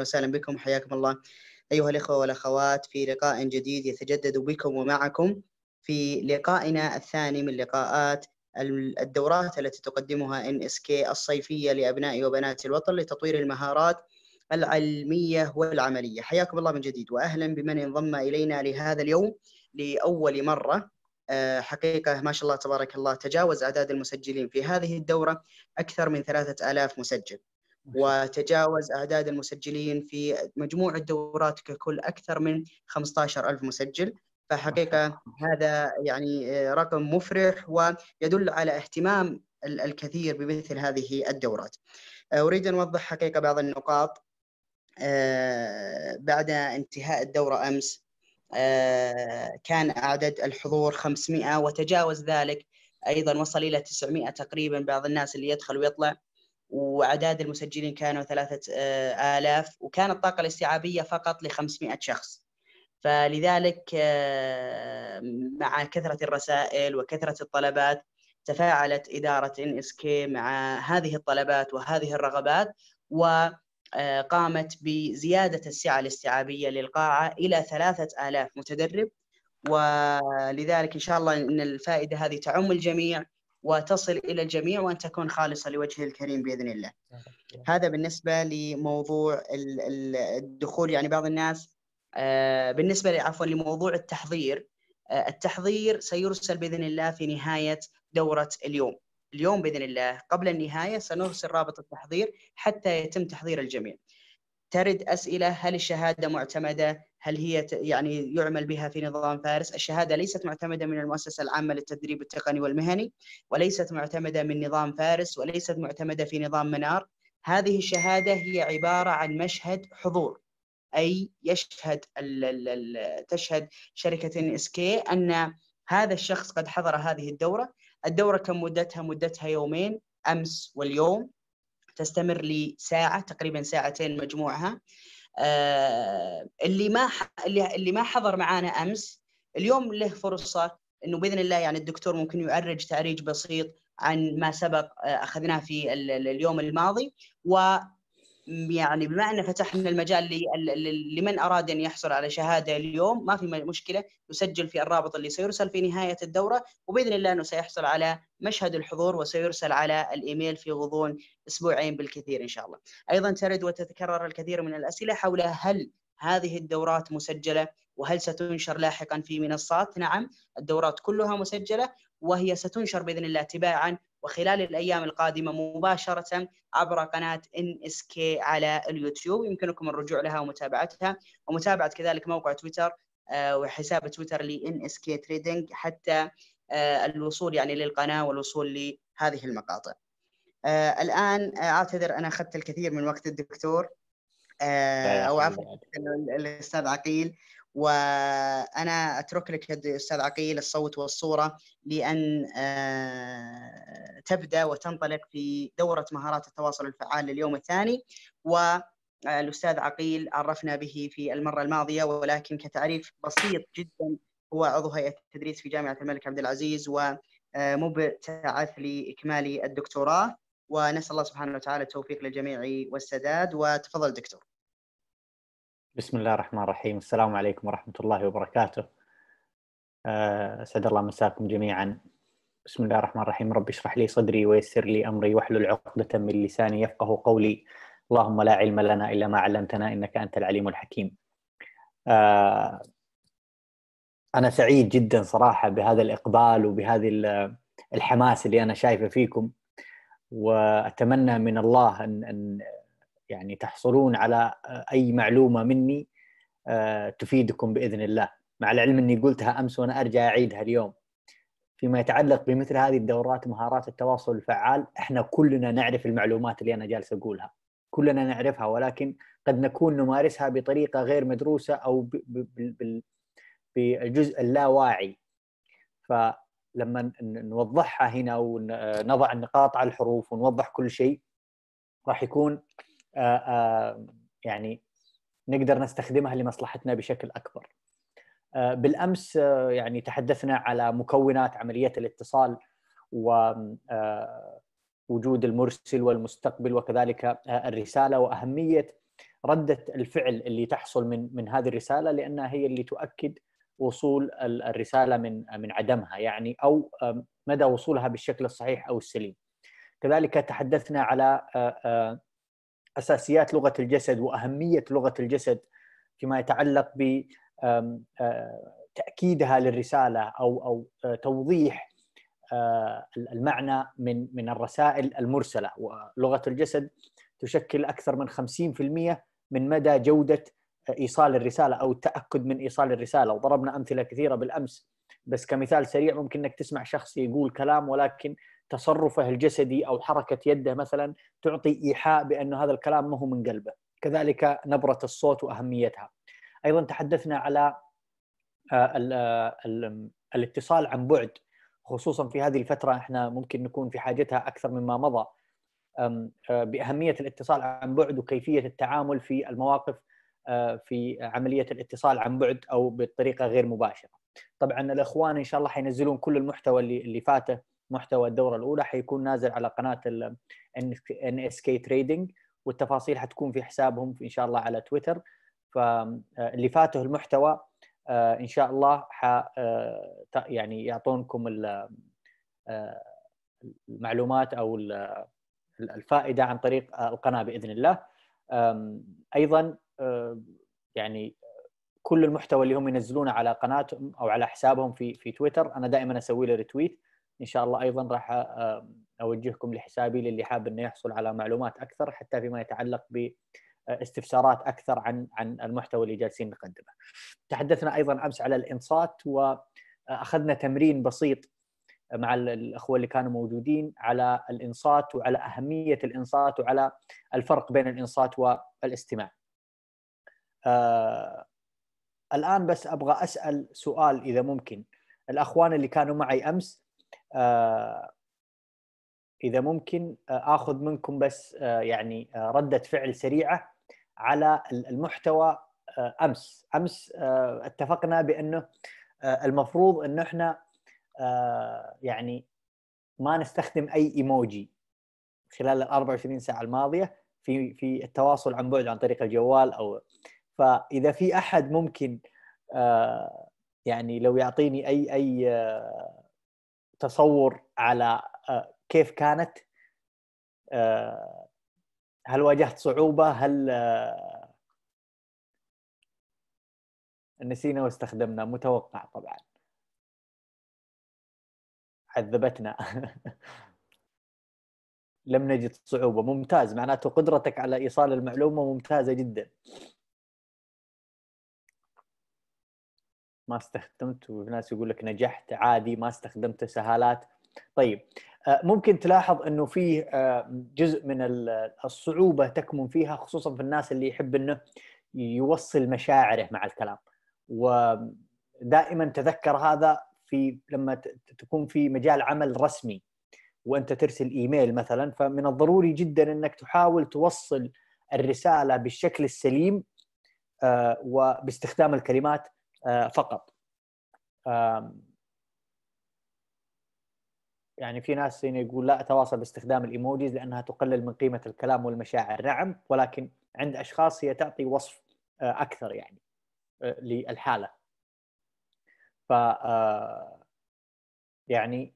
اهلا وسهلا بكم حياكم الله ايها الاخوه والاخوات في لقاء جديد يتجدد بكم ومعكم في لقائنا الثاني من لقاءات الدورات التي تقدمها ان اس كي الصيفيه لابناء وبنات الوطن لتطوير المهارات العلميه والعمليه، حياكم الله من جديد واهلا بمن انضم الينا لهذا اليوم لاول مره آه، حقيقة ما شاء الله تبارك الله تجاوز أعداد المسجلين في هذه الدورة أكثر من ثلاثة آلاف مسجل وتجاوز أعداد المسجلين في مجموع الدورات ككل أكثر من 15 ألف مسجل فحقيقة هذا يعني رقم مفرح ويدل على اهتمام الكثير بمثل هذه الدورات آه، أريد أن أوضح حقيقة بعض النقاط آه، بعد انتهاء الدورة أمس آه، كان أعداد الحضور 500 وتجاوز ذلك أيضا وصل إلى 900 تقريبا بعض الناس اللي يدخل ويطلع وأعداد المسجلين كانوا ثلاثة آه، آلاف وكانت الطاقة الاستيعابية فقط ل 500 شخص فلذلك آه، مع كثرة الرسائل وكثرة الطلبات تفاعلت إدارة NSK مع هذه الطلبات وهذه الرغبات وقامت آه، بزيادة السعة الاستيعابية للقاعة إلى ثلاثة آلاف متدرب ولذلك إن شاء الله أن الفائدة هذه تعم الجميع وتصل إلى الجميع وأن تكون خالصة لوجهه الكريم بإذن الله هذا بالنسبة لموضوع الدخول يعني بعض الناس آه، بالنسبة عفوا لموضوع التحضير آه، التحضير سيرسل بإذن الله في نهاية دورة اليوم اليوم باذن الله قبل النهايه سنرسل رابط التحضير حتى يتم تحضير الجميع. ترد اسئله هل الشهاده معتمده؟ هل هي يعني يعمل بها في نظام فارس؟ الشهاده ليست معتمده من المؤسسه العامه للتدريب التقني والمهني، وليست معتمده من نظام فارس، وليست معتمده في نظام منار. هذه الشهاده هي عباره عن مشهد حضور. اي يشهد الـ الـ الـ تشهد شركه اس كي ان هذا الشخص قد حضر هذه الدوره، الدوره كم مدتها؟ مدتها يومين امس واليوم تستمر لساعه تقريبا ساعتين مجموعها آه، اللي ما اللي ما حضر معانا امس اليوم له فرصه انه باذن الله يعني الدكتور ممكن يعرج تعريج بسيط عن ما سبق آه، اخذناه في اليوم الماضي و يعني بما ان فتحنا المجال لمن اراد ان يحصل على شهاده اليوم ما في مشكله يسجل في الرابط اللي سيرسل في نهايه الدوره وباذن الله انه سيحصل على مشهد الحضور وسيرسل على الايميل في غضون اسبوعين بالكثير ان شاء الله. ايضا ترد وتتكرر الكثير من الاسئله حول هل هذه الدورات مسجله وهل ستنشر لاحقا في منصات؟ نعم الدورات كلها مسجله وهي ستنشر باذن الله تباعا وخلال الايام القادمه مباشره عبر قناه ان على اليوتيوب يمكنكم الرجوع لها ومتابعتها ومتابعه كذلك موقع تويتر آه، وحساب تويتر لان NSK Trading حتى آه، الوصول يعني للقناه والوصول لهذه المقاطع. آه، الان اعتذر انا اخذت الكثير من وقت الدكتور او عفوا الاستاذ عقيل وانا اترك لك استاذ عقيل الصوت والصوره لان آه، تبدا وتنطلق في دوره مهارات التواصل الفعال لليوم الثاني والاستاذ آه، عقيل عرفنا به في المره الماضيه ولكن كتعريف بسيط جدا هو عضو هيئه التدريس في جامعه الملك عبد العزيز ومبتعث آه، لاكمال الدكتوراه ونسال الله سبحانه وتعالى التوفيق للجميع والسداد وتفضل دكتور. بسم الله الرحمن الرحيم السلام عليكم ورحمة الله وبركاته آه، أسعد الله مساكم جميعا بسم الله الرحمن الرحيم رب اشرح لي صدري ويسر لي أمري واحلل عقدة من لساني يفقه قولي اللهم لا علم لنا إلا ما علمتنا إنك أنت العليم الحكيم آه، أنا سعيد جدا صراحة بهذا الإقبال وبهذه الحماس اللي أنا شايفه فيكم وأتمنى من الله أن يعني تحصلون على آه، اي معلومه مني آه، تفيدكم باذن الله مع العلم اني قلتها امس وانا ارجع اعيدها اليوم فيما يتعلق بمثل هذه الدورات مهارات التواصل الفعال احنا كلنا نعرف المعلومات اللي انا جالس اقولها كلنا نعرفها ولكن قد نكون نمارسها بطريقه غير مدروسه او بالجزء اللاواعي فلما نوضحها هنا ونضع آه، النقاط على الحروف ونوضح كل شيء راح يكون آه، آه، يعني نقدر نستخدمها لمصلحتنا بشكل اكبر. آه، بالامس يعني تحدثنا على مكونات عمليه الاتصال ووجود المرسل والمستقبل وكذلك الرساله واهميه رده الفعل اللي تحصل من من هذه الرساله لانها هي اللي تؤكد وصول الرساله من من عدمها يعني او مدى وصولها بالشكل الصحيح او السليم. كذلك تحدثنا على اساسيات لغه الجسد واهميه لغه الجسد فيما يتعلق ب تاكيدها للرساله او او توضيح المعنى من من الرسائل المرسله ولغه الجسد تشكل اكثر من 50% من مدى جوده ايصال الرساله او التاكد من ايصال الرساله وضربنا امثله كثيره بالامس بس كمثال سريع ممكن انك تسمع شخص يقول كلام ولكن تصرفه الجسدي او حركه يده مثلا تعطي ايحاء بان هذا الكلام ما هو من قلبه كذلك نبره الصوت واهميتها ايضا تحدثنا على آه، آه، الاتصال عن بعد خصوصا في هذه الفتره احنا ممكن نكون في حاجتها اكثر مما مضى آه، باهميه الاتصال عن بعد وكيفيه التعامل في المواقف في عمليه الاتصال عن بعد او بطريقه غير مباشره. طبعا الاخوان ان شاء الله حينزلون كل المحتوى اللي اللي فاته محتوى الدوره الاولى حيكون نازل على قناه ان اس كي تريدنج والتفاصيل حتكون في حسابهم ان شاء الله على تويتر فاللي آه، فاته المحتوى آه، ان شاء الله ح آه، يعني يعطونكم المعلومات او الفائده عن طريق القناه باذن الله ايضا يعني كل المحتوى اللي هم ينزلونه على قناتهم او على حسابهم في في تويتر انا دائما اسوي له ريتويت ان شاء الله ايضا راح آه، آه، اوجهكم لحسابي للي حاب انه يحصل على معلومات اكثر حتى فيما يتعلق ب آه، استفسارات اكثر عن عن المحتوى اللي جالسين نقدمه. تحدثنا ايضا امس على الانصات واخذنا تمرين بسيط مع الاخوه اللي كانوا موجودين على الانصات وعلى اهميه الانصات وعلى الفرق بين الانصات والاستماع. الان بس ابغى اسال سؤال اذا ممكن الاخوان اللي كانوا معي امس آه، اذا ممكن آه، اخذ منكم بس آه، يعني رده فعل سريعه على المحتوى امس امس اتفقنا بانه المفروض ان احنا يعني ما نستخدم اي ايموجي خلال ال 24 ساعه الماضيه في في التواصل عن بعد عن طريق الجوال او فاذا في احد ممكن يعني لو يعطيني اي اي تصور على آه، كيف كانت آه، هل واجهت صعوبه هل آه، نسينا واستخدمنا متوقع طبعا عذبتنا لم نجد صعوبه ممتاز معناته قدرتك على ايصال المعلومه ممتازه جدا ما استخدمت وناس يقول لك نجحت عادي ما استخدمت سهالات طيب آه، ممكن تلاحظ انه في آه، جزء من الصعوبه تكمن فيها خصوصا في الناس اللي يحب انه يوصل مشاعره مع الكلام ودائما تذكر هذا في لما تكون في مجال عمل رسمي وانت ترسل ايميل مثلا فمن الضروري جدا انك تحاول توصل الرساله بالشكل السليم آه، وباستخدام الكلمات آه، فقط يعني في ناس هنا يقول لا اتواصل باستخدام الايموجيز لانها تقلل من قيمه الكلام والمشاعر نعم ولكن عند اشخاص هي تعطي وصف آه، اكثر يعني آه، للحاله ف يعني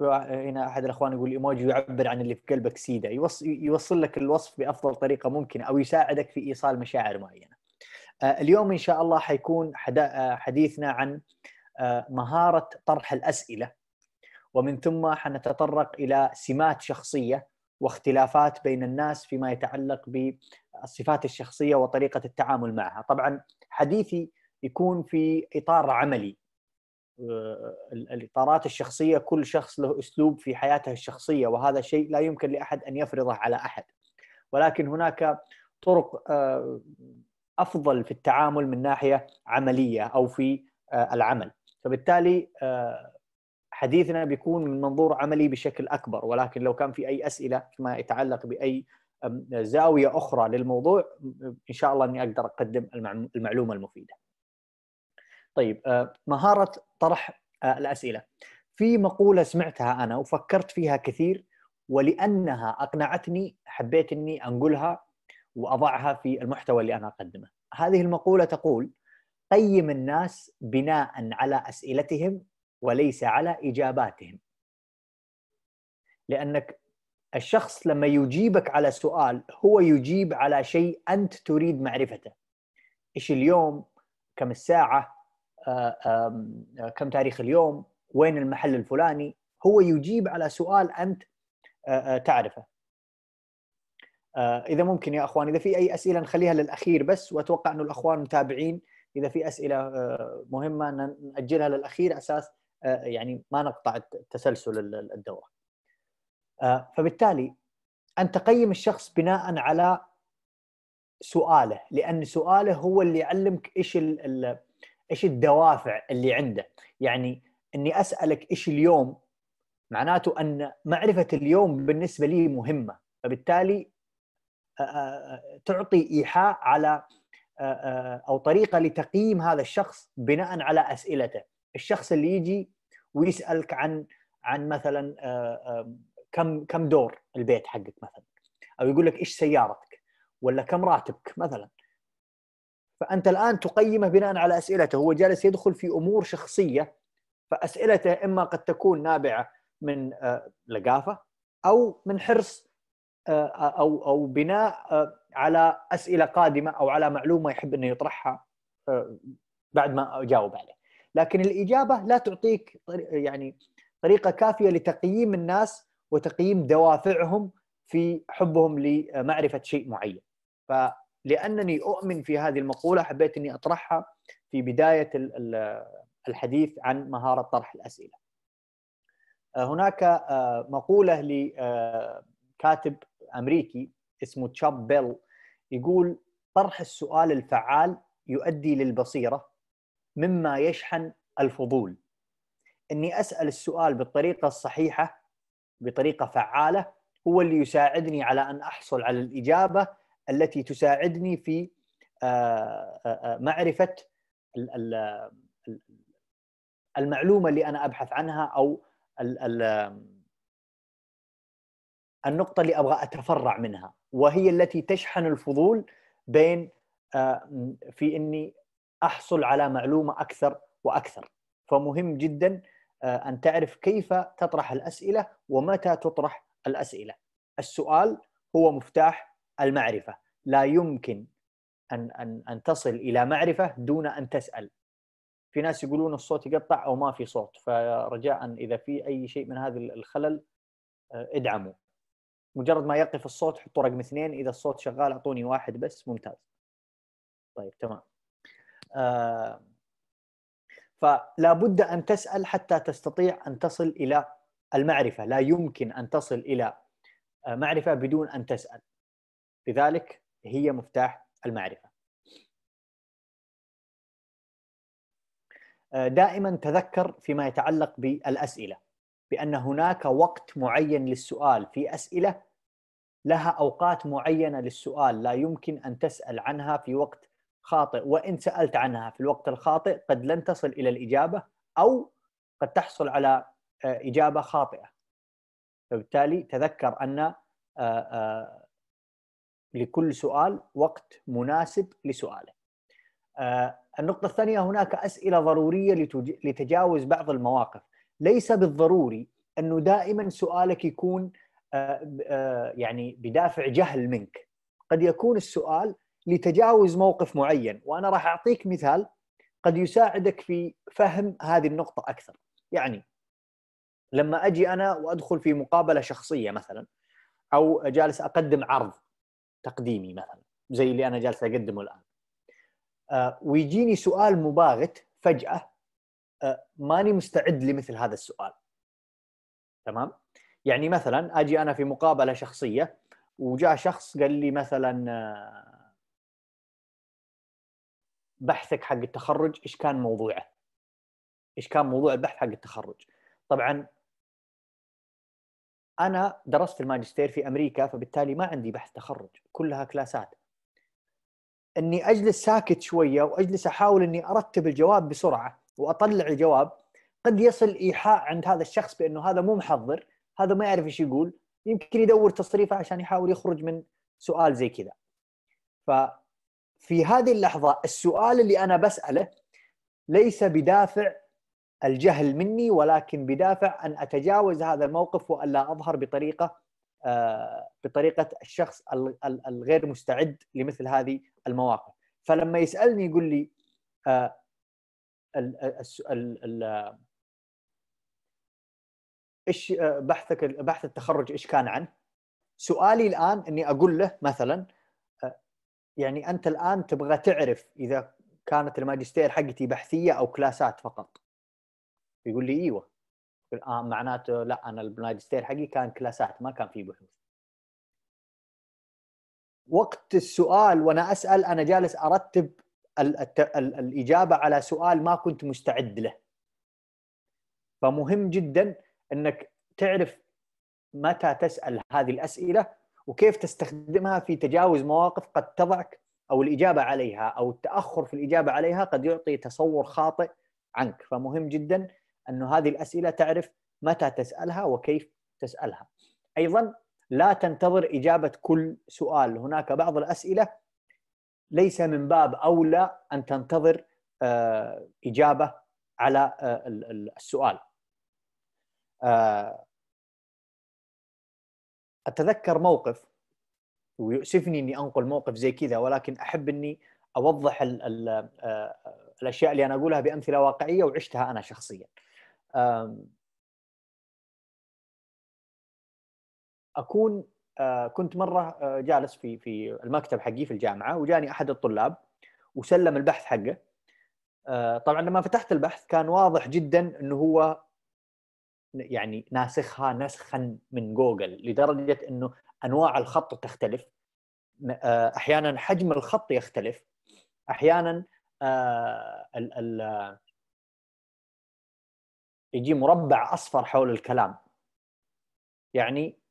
هنا احد الاخوان يقول الايموجي يعبر عن اللي في قلبك سيده يوصل لك الوصف بافضل طريقه ممكنه او يساعدك في ايصال مشاعر معينه آه، اليوم ان شاء الله حيكون آه، حديثنا عن آه، مهاره طرح الاسئله ومن ثم حنتطرق الى سمات شخصيه واختلافات بين الناس فيما يتعلق بالصفات الشخصيه وطريقه التعامل معها، طبعا حديثي يكون في اطار عملي الاطارات الشخصيه كل شخص له اسلوب في حياته الشخصيه وهذا شيء لا يمكن لاحد ان يفرضه على احد ولكن هناك طرق افضل في التعامل من ناحيه عمليه او في آه، العمل فبالتالي آه، حديثنا بيكون من منظور عملي بشكل اكبر ولكن لو كان في اي اسئله فيما يتعلق باي زاويه اخرى للموضوع آه، ان شاء الله اني اقدر اقدم المعلومه المفيده. طيب مهاره طرح الاسئله. في مقوله سمعتها انا وفكرت فيها كثير ولانها اقنعتني حبيت اني انقلها واضعها في المحتوى اللي انا اقدمه. هذه المقوله تقول قيم الناس بناء على اسئلتهم وليس على اجاباتهم. لانك الشخص لما يجيبك على سؤال هو يجيب على شيء انت تريد معرفته. ايش اليوم؟ كم الساعه؟ آه، آه، كم تاريخ اليوم؟ وين المحل الفلاني؟ هو يجيب على سؤال انت آه، تعرفه آه، اذا ممكن يا اخوان اذا في اي اسئله نخليها للاخير بس واتوقع انه الاخوان متابعين اذا في اسئله آه، مهمه ناجلها للاخير اساس آه، يعني ما نقطع تسلسل الدوره. فبالتالي ان تقيم الشخص بناء على سؤاله لان سؤاله هو اللي يعلمك ايش ايش الدوافع اللي عنده، يعني اني اسالك ايش اليوم معناته ان معرفه اليوم بالنسبه لي مهمه، فبالتالي آه، آه، آه، تعطي ايحاء على او طريقه لتقييم هذا الشخص بناء على اسئلته الشخص اللي يجي ويسالك عن عن مثلا كم كم دور البيت حقك مثلا او يقول لك ايش سيارتك ولا كم راتبك مثلا فانت الان تقيمه بناء على اسئلته هو جالس يدخل في امور شخصيه فاسئلته اما قد تكون نابعه من لقافه او من حرص آه، آه، او او بناء آه، على اسئله قادمه او على معلومه يحب انه يطرحها بعد ما اجاوب عليه لكن الاجابه لا تعطيك يعني طريقه كافيه لتقييم الناس وتقييم دوافعهم في حبهم لمعرفه شيء معين فلانني اؤمن في هذه المقوله حبيت اني اطرحها في بدايه الحديث عن مهاره طرح الاسئله هناك مقوله لكاتب امريكي اسمه تشاب بيل يقول طرح السؤال الفعال يؤدي للبصيره مما يشحن الفضول اني اسال السؤال بالطريقه الصحيحه بطريقه فعاله هو اللي يساعدني على ان احصل على الاجابه التي تساعدني في آه، آه، آه، معرفه المعلومه اللي انا ابحث عنها او النقطة اللي أبغى أتفرع منها وهي التي تشحن الفضول بين آه، في إني أحصل على معلومة أكثر وأكثر فمهم جدا آه، أن تعرف كيف تطرح الأسئلة ومتى تطرح الأسئلة السؤال هو مفتاح المعرفة لا يمكن أن, أن, أن تصل إلى معرفة دون أن تسأل في ناس يقولون الصوت يقطع أو ما في صوت فرجاء إذا في أي شيء من هذا الخلل آه، ادعموا مجرد ما يقف الصوت حطوا رقم اثنين اذا الصوت شغال اعطوني واحد بس ممتاز طيب تمام آه فلا بد ان تسال حتى تستطيع ان تصل الى المعرفه لا يمكن ان تصل الى آه، معرفه بدون ان تسال لذلك هي مفتاح المعرفه آه، دائما تذكر فيما يتعلق بالاسئله بان هناك وقت معين للسؤال في اسئله لها اوقات معينه للسؤال لا يمكن ان تسال عنها في وقت خاطئ وان سالت عنها في الوقت الخاطئ قد لن تصل الى الاجابه او قد تحصل على آه، اجابه خاطئه فبالتالي تذكر ان آه، آه، لكل سؤال وقت مناسب لسؤاله النقطة الثانية هناك أسئلة ضرورية لتجاوز بعض المواقف ليس بالضروري انه دائما سؤالك يكون آه، آه، يعني بدافع جهل منك قد يكون السؤال لتجاوز موقف معين وانا راح اعطيك مثال قد يساعدك في فهم هذه النقطه اكثر يعني لما اجي انا وادخل في مقابله شخصيه مثلا او جالس اقدم عرض تقديمي مثلا زي اللي انا جالس اقدمه الان آه، ويجيني سؤال مباغت فجاه آه، ماني مستعد لمثل هذا السؤال تمام يعني مثلا اجي انا في مقابله شخصيه وجاء شخص قال لي مثلا آه، بحثك حق التخرج ايش كان موضوعه ايش كان موضوع البحث حق التخرج طبعا انا درست الماجستير في امريكا فبالتالي ما عندي بحث تخرج كلها كلاسات اني اجلس ساكت شويه واجلس احاول اني ارتب الجواب بسرعه واطلع الجواب قد يصل ايحاء عند هذا الشخص بانه هذا مو محضر هذا ما يعرف ايش يقول يمكن يدور تصريفه عشان يحاول يخرج من سؤال زي كذا ففي هذه اللحظه السؤال اللي انا بساله ليس بدافع الجهل مني ولكن بدافع ان اتجاوز هذا الموقف والا اظهر بطريقه آه، بطريقه الشخص الغير مستعد لمثل هذه المواقف فلما يسالني يقول لي آه، ايش آه، بحثك بحث التخرج ايش كان عنه؟ سؤالي الان اني اقول له مثلا آه، يعني انت الان تبغى تعرف اذا كانت الماجستير حقتي بحثيه او كلاسات فقط. يقول لي ايوه. آه معناته لا انا الماجستير حقي كان كلاسات ما كان في بحوث. وقت السؤال وانا اسال انا جالس ارتب الاجابه على سؤال ما كنت مستعد له فمهم جدا انك تعرف متى تسال هذه الاسئله وكيف تستخدمها في تجاوز مواقف قد تضعك او الاجابه عليها او التاخر في الاجابه عليها قد يعطي تصور خاطئ عنك فمهم جدا انه هذه الاسئله تعرف متى تسالها وكيف تسالها ايضا لا تنتظر اجابه كل سؤال هناك بعض الاسئله ليس من باب اولى ان تنتظر آه، اجابه على آه، السؤال. آه، اتذكر موقف ويؤسفني اني انقل موقف زي كذا ولكن احب اني اوضح الـ الـ الاشياء اللي انا اقولها بامثله واقعيه وعشتها انا شخصيا. اكون آه، كنت مره آه، جالس في في المكتب حقي في الجامعه وجاني احد الطلاب وسلم البحث حقه آه، طبعا لما فتحت البحث كان واضح جدا انه هو يعني ناسخها نسخا من جوجل لدرجه انه انواع الخط تختلف احيانا حجم الخط يختلف احيانا ال ال يجي مربع اصفر حول الكلام يعني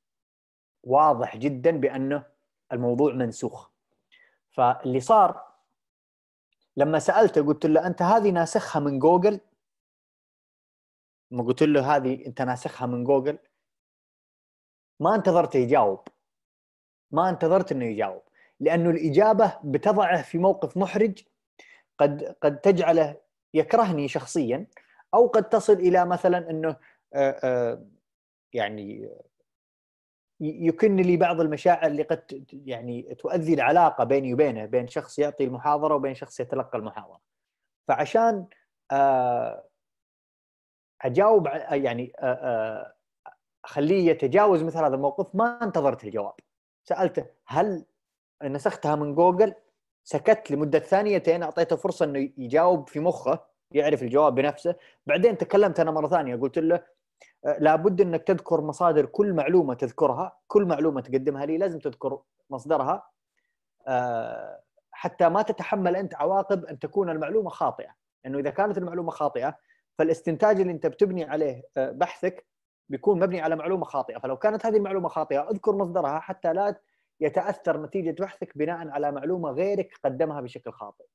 واضح جدا بانه الموضوع منسوخ فاللي صار لما سالته قلت له انت هذه ناسخها من جوجل لما قلت له هذه انت ناسخها من جوجل ما انتظرت يجاوب ما انتظرت انه يجاوب لانه الاجابه بتضعه في موقف محرج قد قد تجعله يكرهني شخصيا او قد تصل الى مثلا انه آه، آه، يعني يكن لي بعض المشاعر اللي قد يعني تؤذي العلاقه بيني وبينه بين شخص يعطي المحاضره وبين شخص يتلقى المحاضره فعشان آه، اجاوب آه، يعني آه، اخليه يتجاوز مثل هذا الموقف ما انتظرت الجواب سالته هل نسختها من جوجل سكت لمده ثانيتين اعطيته فرصه انه يجاوب في مخه يعرف الجواب بنفسه بعدين تكلمت انا مره ثانيه قلت له أه، لابد انك تذكر مصادر كل معلومه تذكرها كل معلومه تقدمها لي لازم تذكر مصدرها أه، حتى ما تتحمل انت عواقب ان تكون المعلومه خاطئه انه اذا كانت المعلومه خاطئه فالاستنتاج اللي انت بتبني عليه أه، بحثك بيكون مبني على معلومه خاطئه فلو كانت هذه المعلومه خاطئه اذكر مصدرها حتى لا يتاثر نتيجه بحثك بناء على معلومه غيرك قدمها بشكل خاطئ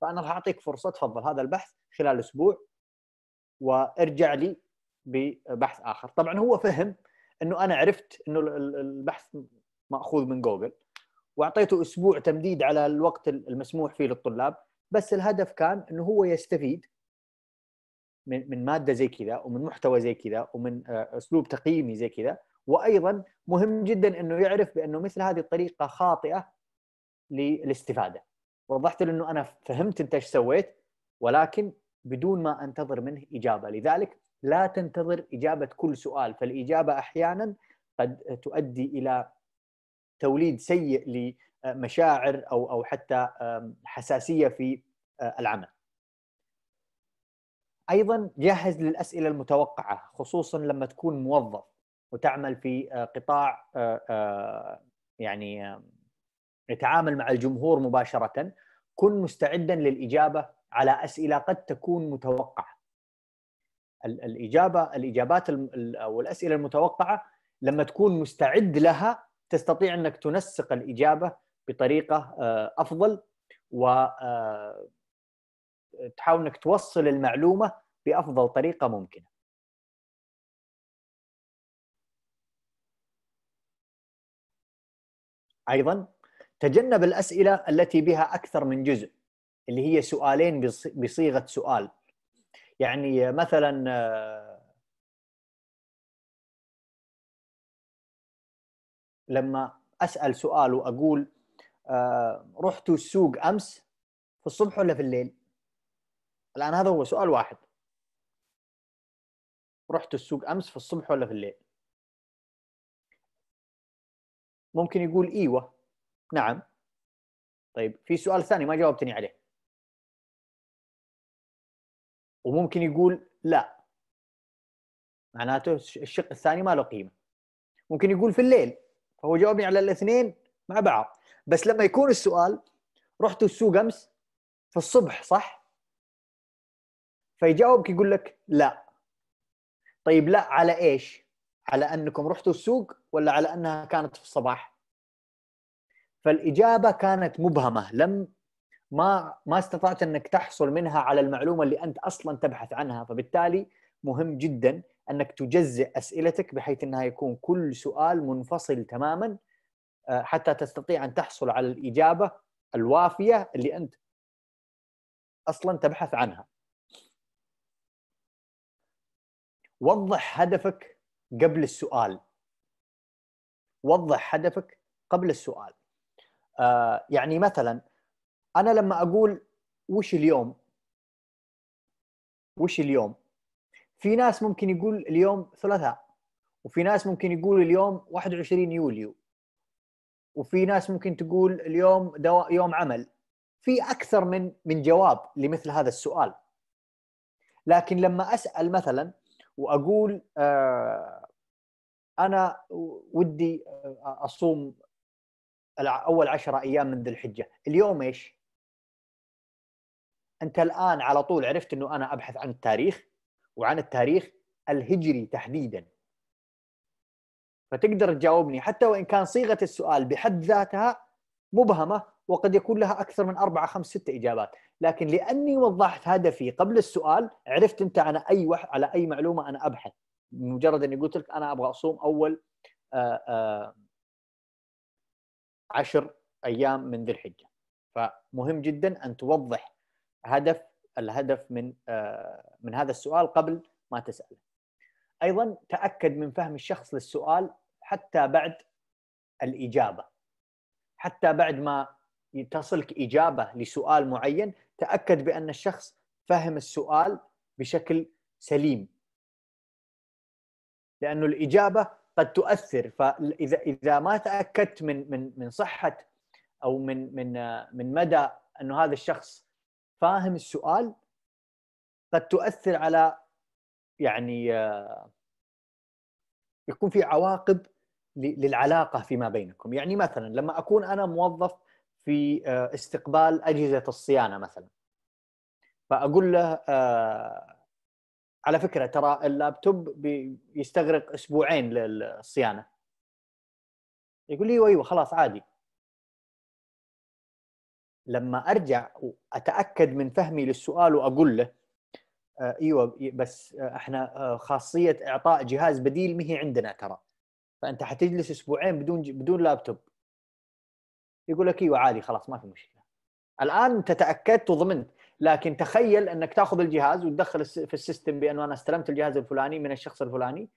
فانا راح اعطيك فرصه تفضل هذا البحث خلال اسبوع وارجع لي ببحث اخر طبعا هو فهم انه انا عرفت انه البحث ماخوذ من جوجل واعطيته اسبوع تمديد على الوقت المسموح فيه للطلاب بس الهدف كان انه هو يستفيد من من ماده زي كذا ومن محتوى زي كذا ومن آه، اسلوب تقييمي زي كذا وايضا مهم جدا انه يعرف بانه مثل هذه الطريقه خاطئه للاستفاده وضحت له انه انا فهمت انت ايش سويت ولكن بدون ما انتظر منه اجابه لذلك لا تنتظر اجابه كل سؤال فالاجابه احيانا قد تؤدي الى توليد سيء لمشاعر او او حتى حساسيه في آه، العمل. ايضا جهز للاسئله المتوقعه خصوصا لما تكون موظف وتعمل في آه، قطاع آه، يعني يتعامل مع الجمهور مباشره كن مستعدا للاجابه على اسئله قد تكون متوقعه الاجابه الاجابات والاسئله المتوقعه لما تكون مستعد لها تستطيع انك تنسق الاجابه بطريقه آه، افضل و آه، تحاول انك توصل المعلومه بافضل طريقه ممكنه. ايضا تجنب الاسئله التي بها اكثر من جزء اللي هي سؤالين بصيغه سؤال يعني مثلا لما اسال سؤال واقول آه، رحتوا السوق امس في الصبح ولا في الليل؟ الان هذا هو سؤال واحد رحتوا السوق امس في الصبح ولا في الليل؟ ممكن يقول ايوه نعم طيب في سؤال ثاني ما جاوبتني عليه وممكن يقول لا معناته الشق الثاني ما له قيمه ممكن يقول في الليل فهو جاوبني على الاثنين مع بعض بس لما يكون السؤال رحت السوق امس في الصبح صح فيجاوبك يقول لك لا طيب لا على ايش على انكم رحتوا السوق ولا على انها كانت في الصباح فالاجابه كانت مبهمه لم ما ما استطعت انك تحصل منها على المعلومه اللي انت اصلا تبحث عنها فبالتالي مهم جدا انك تجزئ اسئلتك بحيث انها يكون كل سؤال منفصل تماما آه، حتى تستطيع ان تحصل على الاجابه الوافيه اللي انت اصلا تبحث عنها. وضح هدفك قبل السؤال. وضح هدفك قبل السؤال. آه، يعني مثلا انا لما اقول وش اليوم وش اليوم في ناس ممكن يقول اليوم ثلاثاء وفي ناس ممكن يقول اليوم 21 يوليو وفي ناس ممكن تقول اليوم دو... يوم عمل في اكثر من من جواب لمثل هذا السؤال لكن لما اسال مثلا واقول آه انا ودي آه، اصوم اول عشرة ايام من ذي الحجه اليوم ايش انت الان على طول عرفت انه انا ابحث عن التاريخ وعن التاريخ الهجري تحديدا فتقدر تجاوبني حتى وان كان صيغه السؤال بحد ذاتها مبهمه وقد يكون لها اكثر من اربعه خمس ست اجابات، لكن لاني وضحت هدفي قبل السؤال عرفت انت على اي وح... على اي معلومه انا ابحث، مجرد اني قلت لك انا ابغى اصوم اول آه، آه، عشر ايام من ذي الحجه. فمهم جدا ان توضح هدف الهدف من آه، من هذا السؤال قبل ما تساله. ايضا تاكد من فهم الشخص للسؤال حتى بعد الاجابه. حتى بعد ما تصلك اجابه لسؤال معين، تاكد بان الشخص فهم السؤال بشكل سليم. لانه الاجابه قد تؤثر فاذا اذا ما تاكدت من من من صحه او من من آه، من مدى انه هذا الشخص فاهم السؤال قد تؤثر على يعني آه، يكون في عواقب للعلاقه فيما بينكم يعني مثلا لما اكون انا موظف في آه، استقبال اجهزه الصيانه مثلا فاقول له آه، على فكره ترى اللابتوب بيستغرق اسبوعين للصيانه يقول لي ايوه خلاص عادي لما ارجع واتاكد من فهمي للسؤال واقول له آه ايوه بس آه احنا آه خاصيه اعطاء جهاز بديل ما هي عندنا ترى فانت حتجلس اسبوعين بدون بدون لابتوب يقول لك ايوه عادي خلاص ما في مشكله الان انت تاكدت وضمنت لكن تخيل انك تاخذ الجهاز وتدخل في السيستم بانه انا استلمت الجهاز الفلاني من الشخص الفلاني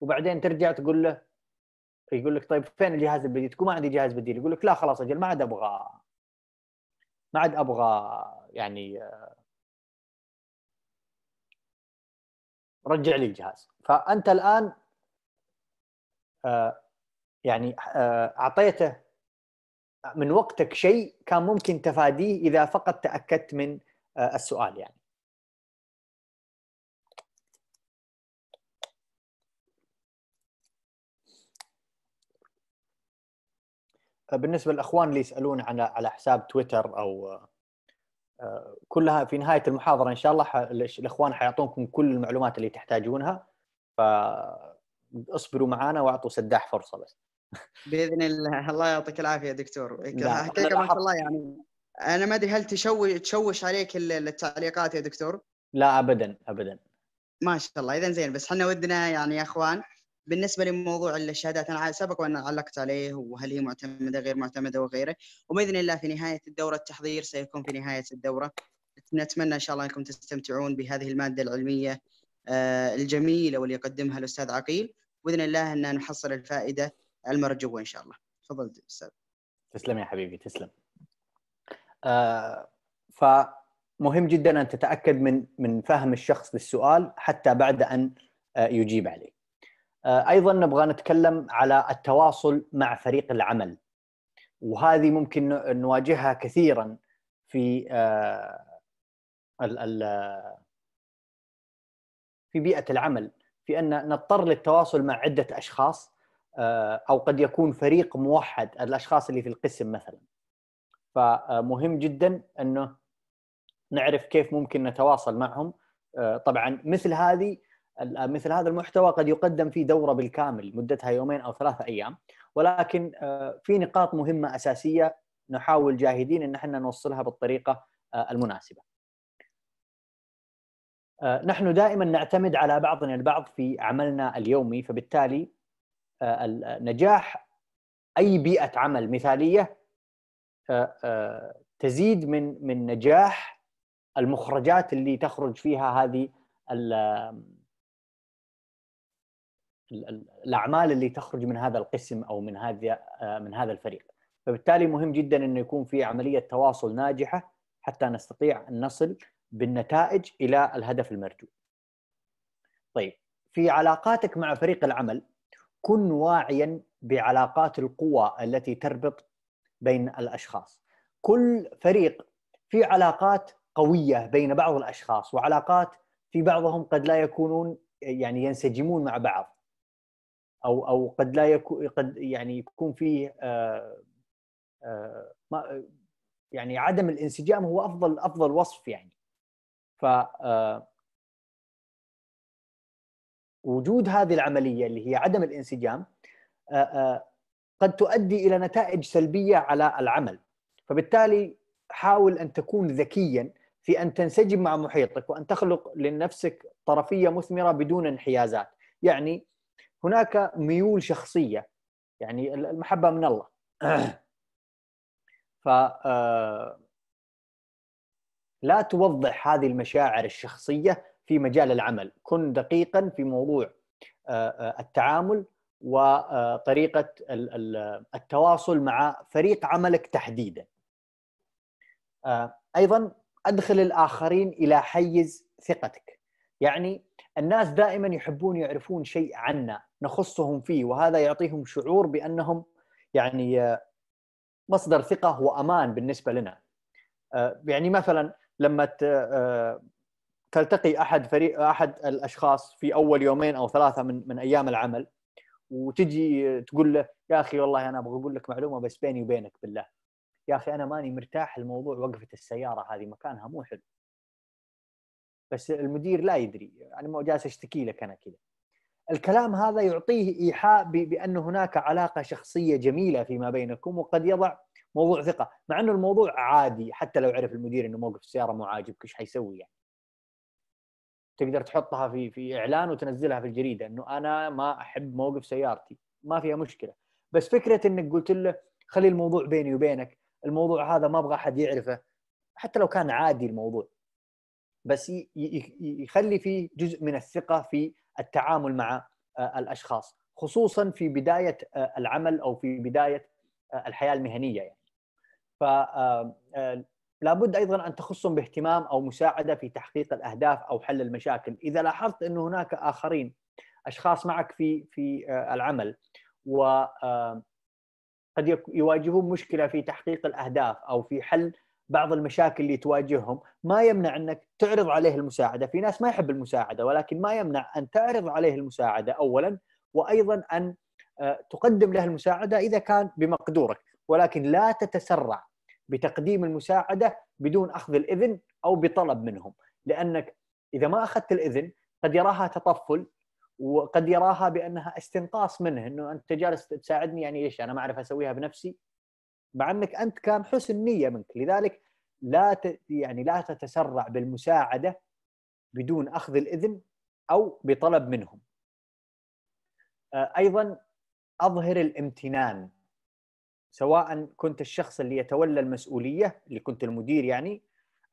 وبعدين ترجع تقول له يقول لك طيب فين الجهاز البديل؟ تقول ما عندي جهاز بديل يقول لك لا خلاص اجل ما عاد ابغى ما عاد ابغى يعني رجع لي الجهاز فانت الان آه، يعني آه، اعطيته من وقتك شيء كان ممكن تفاديه اذا فقط تاكدت من آه، السؤال يعني بالنسبه للاخوان اللي يسالون على على حساب تويتر او آه، كلها في نهايه المحاضره ان شاء الله الاخوان حيعطونكم كل المعلومات اللي تحتاجونها فاصبروا معنا واعطوا سداح فرصه بس باذن الله الله يعطيك العافيه دكتور حقيقه ما شاء الله يعني انا ما ادري هل تشوش تشوش عليك التعليقات يا دكتور لا ابدا ابدا ما شاء الله اذا زين بس احنا ودنا يعني يا اخوان بالنسبه لموضوع الشهادات انا سبق وان علقت عليه وهل هي معتمده غير معتمده وغيره وباذن الله في نهايه الدوره التحضير سيكون في نهايه الدوره نتمنى ان شاء الله انكم تستمتعون بهذه الماده العلميه آه، الجميله واللي يقدمها الاستاذ عقيل باذن الله ان نحصل الفائده المرجوه ان شاء الله تفضل استاذ تسلم يا حبيبي تسلم آه فمهم جدا ان تتاكد من من فهم الشخص للسؤال حتى بعد ان آه، يجيب عليه آه، ايضا نبغى نتكلم على التواصل مع فريق العمل وهذه ممكن نواجهها كثيرا في آه، في بيئه العمل في ان نضطر للتواصل مع عده اشخاص آه، او قد يكون فريق موحد الاشخاص اللي في القسم مثلا فمهم جدا انه نعرف كيف ممكن نتواصل معهم طبعا مثل هذه آه، مثل هذا المحتوى قد يقدم في دوره بالكامل مدتها يومين او ثلاثه ايام ولكن آه، في نقاط مهمه اساسيه نحاول جاهدين ان احنا نوصلها بالطريقه آه، المناسبه. نحن دائما نعتمد على بعضنا البعض في عملنا اليومي فبالتالي نجاح اي بيئه عمل مثاليه تزيد من من نجاح المخرجات اللي تخرج فيها هذه الاعمال اللي تخرج من هذا القسم او من هذا آه، من هذا الفريق فبالتالي مهم جدا انه يكون في عمليه تواصل ناجحه حتى نستطيع ان نصل بالنتائج الى الهدف المرجو. طيب في علاقاتك مع فريق العمل كن واعيا بعلاقات القوى التي تربط بين الاشخاص. كل فريق في علاقات قويه بين بعض الاشخاص وعلاقات في بعضهم قد لا يكونون يعني ينسجمون مع بعض. او او قد لا يكون قد يعني يكون فيه آه، آه، ما يعني عدم الانسجام هو افضل افضل وصف يعني ف آه، وجود هذه العمليه اللي هي عدم الانسجام قد تؤدي الى نتائج سلبيه على العمل فبالتالي حاول ان تكون ذكيا في ان تنسجم مع محيطك وان تخلق لنفسك طرفيه مثمره بدون انحيازات يعني هناك ميول شخصيه يعني المحبه من الله ف آه، لا توضح هذه المشاعر الشخصيه في مجال العمل كن دقيقا في موضوع آه، آه، التعامل وطريقه التواصل مع فريق عملك تحديدا ايضا ادخل الاخرين الى حيز ثقتك يعني الناس دائما يحبون يعرفون شيء عنا نخصهم فيه وهذا يعطيهم شعور بانهم يعني آه، مصدر ثقه وامان بالنسبه لنا. آه، يعني مثلا لما آه، تلتقي احد فريق احد الاشخاص في اول يومين او ثلاثه من من ايام العمل وتجي تقول له يا اخي والله انا ابغى اقول لك معلومه بس بيني وبينك بالله يا اخي انا ماني مرتاح الموضوع وقفه السياره هذه مكانها مو حلو بس المدير لا يدري انا يعني ما جالس اشتكي لك انا كذا الكلام هذا يعطيه ايحاء بان هناك علاقه شخصيه جميله فيما بينكم وقد يضع موضوع ثقه مع انه الموضوع عادي حتى لو عرف المدير انه موقف السياره مو عاجبك ايش حيسوي يعني تقدر تحطها في في اعلان وتنزلها في الجريده انه انا ما احب موقف سيارتي ما فيها مشكله بس فكره انك قلت له خلي الموضوع بيني وبينك الموضوع هذا ما ابغى احد يعرفه حتى لو كان عادي الموضوع بس يخلي فيه جزء من الثقه في التعامل مع آه، الاشخاص خصوصا في بدايه آه، العمل او في بدايه آه، الحياه المهنيه يعني. ف لابد ايضا ان تخصهم باهتمام او مساعده في تحقيق الاهداف او حل المشاكل، اذا لاحظت انه هناك اخرين اشخاص معك في في العمل و قد يواجهون مشكله في تحقيق الاهداف او في حل بعض المشاكل اللي تواجههم ما يمنع انك تعرض عليه المساعده في ناس ما يحب المساعده ولكن ما يمنع ان تعرض عليه المساعده اولا وايضا ان آه، تقدم له المساعده اذا كان بمقدورك ولكن لا تتسرع بتقديم المساعده بدون اخذ الاذن او بطلب منهم لانك اذا ما اخذت الاذن قد يراها تطفل وقد يراها بانها استنقاص منه انه انت جالس تساعدني يعني ايش انا ما اعرف اسويها بنفسي مع انك انت كان حسن نيه منك لذلك لا ت... يعني لا تتسرع بالمساعده بدون اخذ الاذن او بطلب منهم آه، ايضا اظهر الامتنان سواء كنت الشخص اللي يتولى المسؤوليه اللي كنت المدير يعني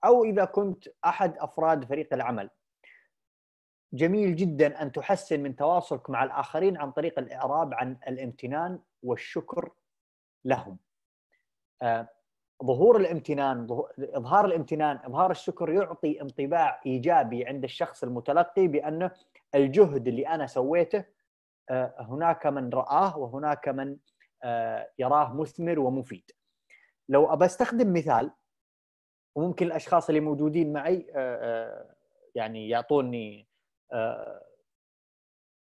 او اذا كنت احد افراد فريق العمل جميل جدا ان تحسن من تواصلك مع الاخرين عن طريق الاعراب عن الامتنان والشكر لهم آه، ظهور الامتنان اظهار الامتنان اظهار الشكر يعطي انطباع ايجابي عند الشخص المتلقي بانه الجهد اللي انا سويته آه، هناك من راه وهناك من آه، يراه مثمر ومفيد. لو ابى استخدم مثال وممكن الاشخاص اللي موجودين معي يعني يعطوني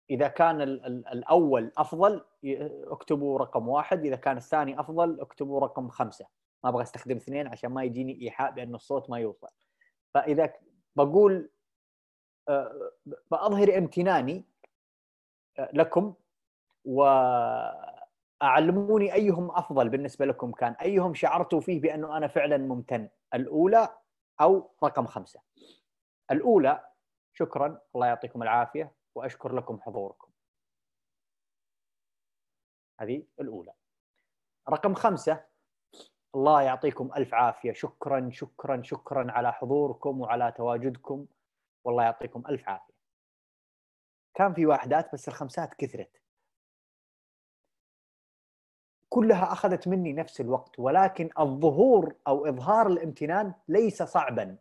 اذا كان الاول افضل اكتبوا رقم واحد اذا كان الثاني افضل اكتبوا رقم خمسه ما ابغى استخدم اثنين عشان ما يجيني ايحاء بان الصوت ما يوصل فاذا بقول آه، باظهر امتناني آه، لكم واعلموني ايهم افضل بالنسبه لكم كان ايهم شعرتوا فيه بانه انا فعلا ممتن الاولى او رقم خمسه الاولى شكرا الله يعطيكم العافيه وأشكر لكم حضوركم هذه الأولى رقم خمسة الله يعطيكم ألف عافية شكرا شكرا شكرا على حضوركم وعلى تواجدكم والله يعطيكم ألف عافية كان في واحدات بس الخمسات كثرت كلها أخذت مني نفس الوقت ولكن الظهور أو إظهار الامتنان ليس صعبا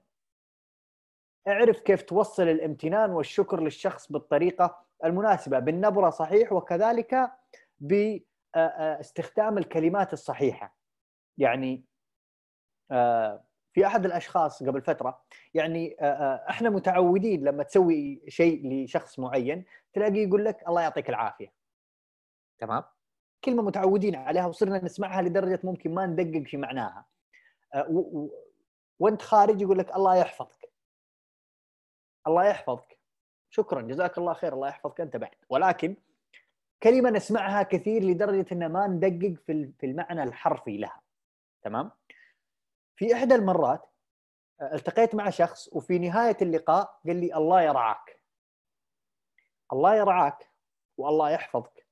اعرف كيف توصل الامتنان والشكر للشخص بالطريقه المناسبه بالنبره صحيح وكذلك باستخدام آه، آه، الكلمات الصحيحه يعني آه، في احد الاشخاص قبل فتره يعني احنا متعودين لما تسوي شيء لشخص معين تلاقيه يقول لك الله يعطيك العافيه تمام كلمه متعودين عليها وصرنا نسمعها لدرجه ممكن ما ندقق في معناها وانت خارج يقول لك الله يحفظك الله يحفظك شكرا جزاك الله خير الله يحفظك انت بعد ولكن كلمه نسمعها كثير لدرجه ان ما ندقق في في المعنى الحرفي لها تمام في احدى المرات آه، التقيت مع شخص وفي نهايه اللقاء قال لي الله يرعاك الله يرعاك والله يحفظك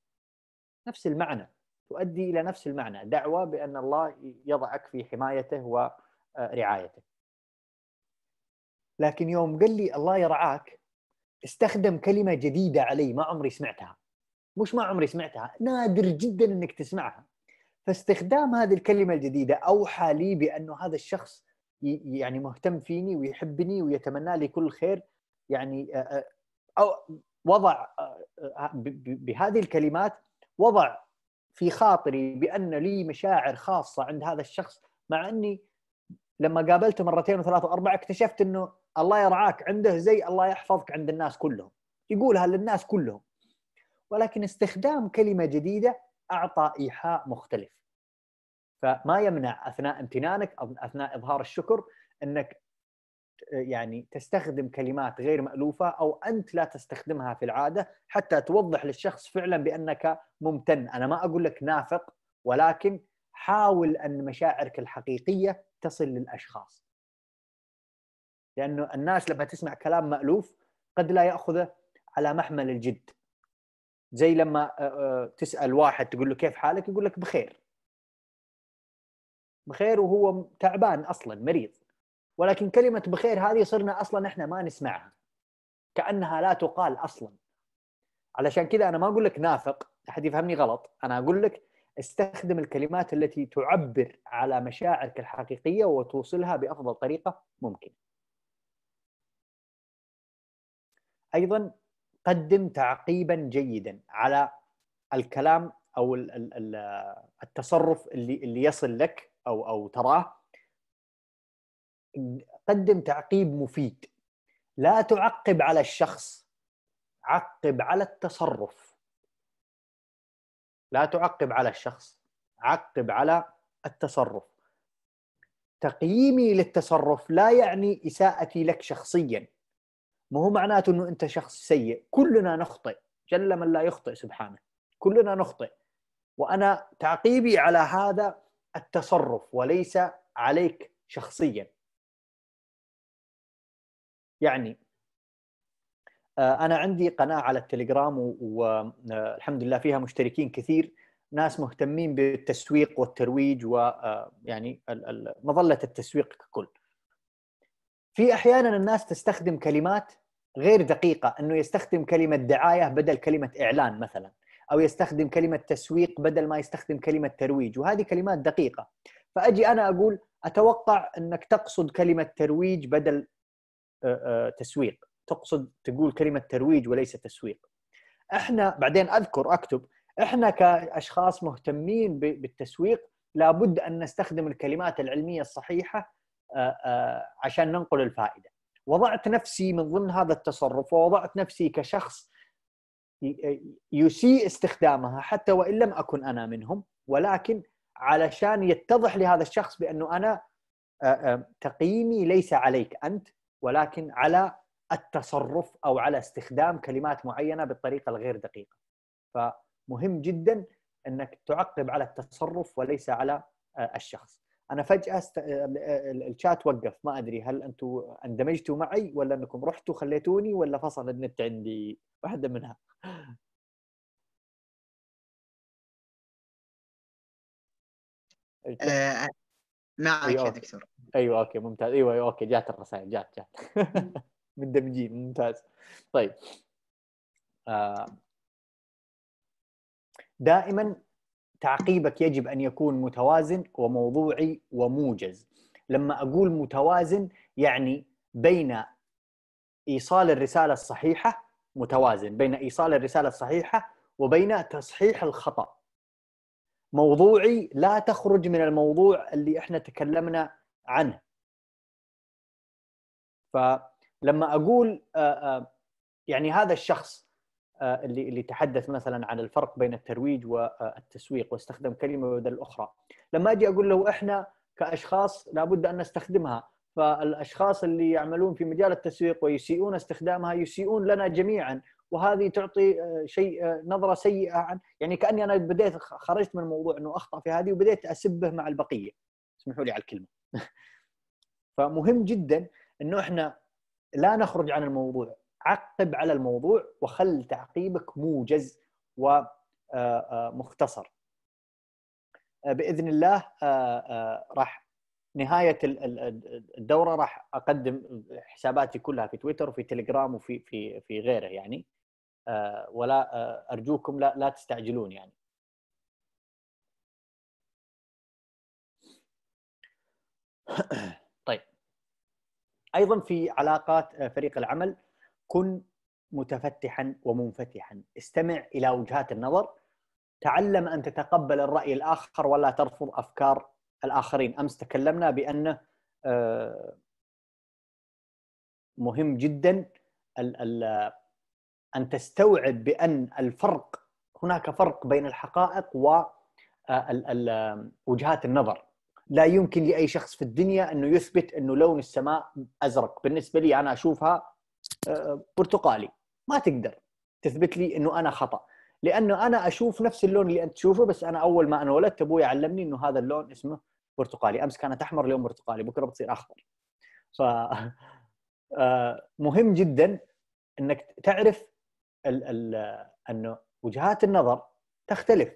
نفس المعنى تؤدي الى نفس المعنى دعوه بان الله يضعك في حمايته ورعايته آه، لكن يوم قال لي الله يرعاك استخدم كلمه جديده علي ما عمري سمعتها مش ما عمري سمعتها نادر جدا انك تسمعها فاستخدام هذه الكلمه الجديده اوحى لي بانه هذا الشخص يعني مهتم فيني ويحبني ويتمنى لي كل خير يعني أو وضع بهذه الكلمات وضع في خاطري بان لي مشاعر خاصه عند هذا الشخص مع اني لما قابلته مرتين وثلاثه واربعه اكتشفت انه الله يرعاك عنده زي الله يحفظك عند الناس كلهم يقولها للناس كلهم ولكن استخدام كلمه جديده اعطى ايحاء مختلف فما يمنع اثناء امتنانك او اثناء اظهار الشكر انك يعني تستخدم كلمات غير مالوفه او انت لا تستخدمها في العاده حتى توضح للشخص فعلا بانك ممتن، انا ما اقول لك نافق ولكن حاول ان مشاعرك الحقيقيه تصل للاشخاص. لانه الناس لما تسمع كلام مالوف قد لا ياخذه على محمل الجد زي لما آه، آه، تسال واحد تقول له كيف حالك يقول لك بخير بخير وهو تعبان اصلا مريض ولكن كلمه بخير هذه صرنا اصلا احنا ما نسمعها كانها لا تقال اصلا علشان كذا انا ما اقول لك نافق احد يفهمني غلط انا اقول لك استخدم الكلمات التي تعبر على مشاعرك الحقيقيه وتوصلها بافضل طريقه ممكنه ايضا قدم تعقيبا جيدا على الكلام او التصرف اللي اللي يصل لك او او تراه قدم تعقيب مفيد لا تعقب على الشخص عقب على التصرف لا تعقب على الشخص عقب على التصرف تقييمي للتصرف لا يعني اساءتي لك شخصيا ما هو معناته انه انت شخص سيء كلنا نخطئ جل من لا يخطئ سبحانه كلنا نخطئ وانا تعقيبي على هذا التصرف وليس عليك شخصيا يعني آه، انا عندي قناه على التليجرام والحمد آه، لله فيها مشتركين كثير ناس مهتمين بالتسويق والترويج ويعني آه، مظله التسويق ككل في احيانا الناس تستخدم كلمات غير دقيقه انه يستخدم كلمه دعايه بدل كلمه اعلان مثلا او يستخدم كلمه تسويق بدل ما يستخدم كلمه ترويج وهذه كلمات دقيقه فاجي انا اقول اتوقع انك تقصد كلمه ترويج بدل آه، آه، تسويق تقصد تقول كلمه ترويج وليس تسويق احنا بعدين اذكر اكتب احنا كاشخاص مهتمين بالتسويق لابد ان نستخدم الكلمات العلميه الصحيحه آه، آه، عشان ننقل الفائده وضعت نفسي من ضمن هذا التصرف ووضعت نفسي كشخص آه، يسيء استخدامها حتى وان لم اكن انا منهم ولكن علشان يتضح لهذا الشخص بانه انا تقييمي ليس عليك انت ولكن على التصرف او على استخدام كلمات معينه بالطريقه الغير دقيقه. فمهم جدا انك تعقب على التصرف وليس على الشخص. انا فجاه است... الشات وقف ما ادري هل انتم اندمجتوا معي ولا انكم رحتوا خليتوني ولا فصل النت عندي واحده منها آه، معك يا دكتور ايوه اوكي ممتاز ايوه ايوه اوكي جات الرسائل جات جات مندمجين ممتاز طيب آه. دائما تعقيبك يجب ان يكون متوازن وموضوعي وموجز لما اقول متوازن يعني بين ايصال الرساله الصحيحه متوازن بين ايصال الرساله الصحيحه وبين تصحيح الخطا موضوعي لا تخرج من الموضوع اللي احنا تكلمنا عنه فلما اقول آه، آه، يعني هذا الشخص آه، اللي اللي تحدث مثلا عن الفرق بين الترويج والتسويق واستخدم كلمه بدل الاخرى لما اجي اقول له احنا كاشخاص لابد ان نستخدمها فالاشخاص اللي يعملون في مجال التسويق ويسيئون استخدامها يسيئون لنا جميعا وهذه تعطي آه، شيء آه، نظره سيئه عن يعني كاني انا بديت خرجت من الموضوع انه اخطا في هذه وبديت اسبه مع البقيه اسمحوا لي على الكلمه فمهم جدا انه احنا لا نخرج عن الموضوع عقب على الموضوع وخل تعقيبك موجز ومختصر آه، آه، آه، باذن الله راح نهايه الدوره راح اقدم حساباتي كلها في تويتر وفي تليجرام وفي في في غيره يعني ولا ارجوكم لا لا تستعجلون يعني طيب ايضا في علاقات فريق العمل كن متفتحا ومنفتحا استمع الى وجهات النظر تعلم ان تتقبل الراي الاخر ولا ترفض افكار الاخرين امس تكلمنا بانه آه، مهم جدا ان تستوعب بان الفرق هناك فرق بين الحقائق ووجهات آه، النظر لا يمكن لاي شخص في الدنيا انه يثبت انه لون السماء ازرق بالنسبه لي انا اشوفها برتقالي ما تقدر تثبت لي انه انا خطا لانه انا اشوف نفس اللون اللي انت تشوفه بس انا اول ما انولدت ابوي علمني انه هذا اللون اسمه برتقالي امس كانت احمر اليوم برتقالي بكره بتصير اخضر ف آه، مهم جدا انك تعرف ال ال انه وجهات النظر تختلف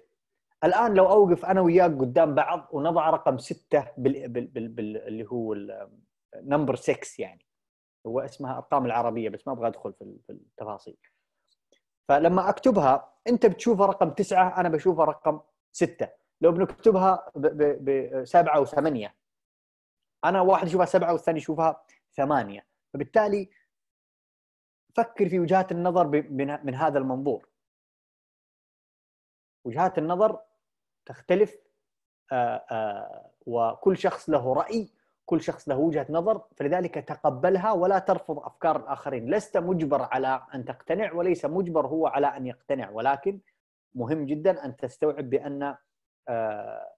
الان لو اوقف انا وياك قدام بعض ونضع رقم سته بال بال بال بال اللي هو نمبر 6 يعني هو اسمها ارقام العربيه بس ما ابغى ادخل في التفاصيل فلما اكتبها انت بتشوفها رقم تسعه انا بشوفها رقم سته لو بنكتبها بسبعه وثمانيه انا واحد يشوفها سبعه والثاني يشوفها ثمانيه فبالتالي فكر في وجهات النظر من هذا المنظور وجهات النظر تختلف آه، آه، وكل شخص له راي كل شخص له وجهه نظر فلذلك تقبلها ولا ترفض افكار الاخرين، لست مجبر على ان تقتنع وليس مجبر هو على ان يقتنع ولكن مهم جدا ان تستوعب بان آه،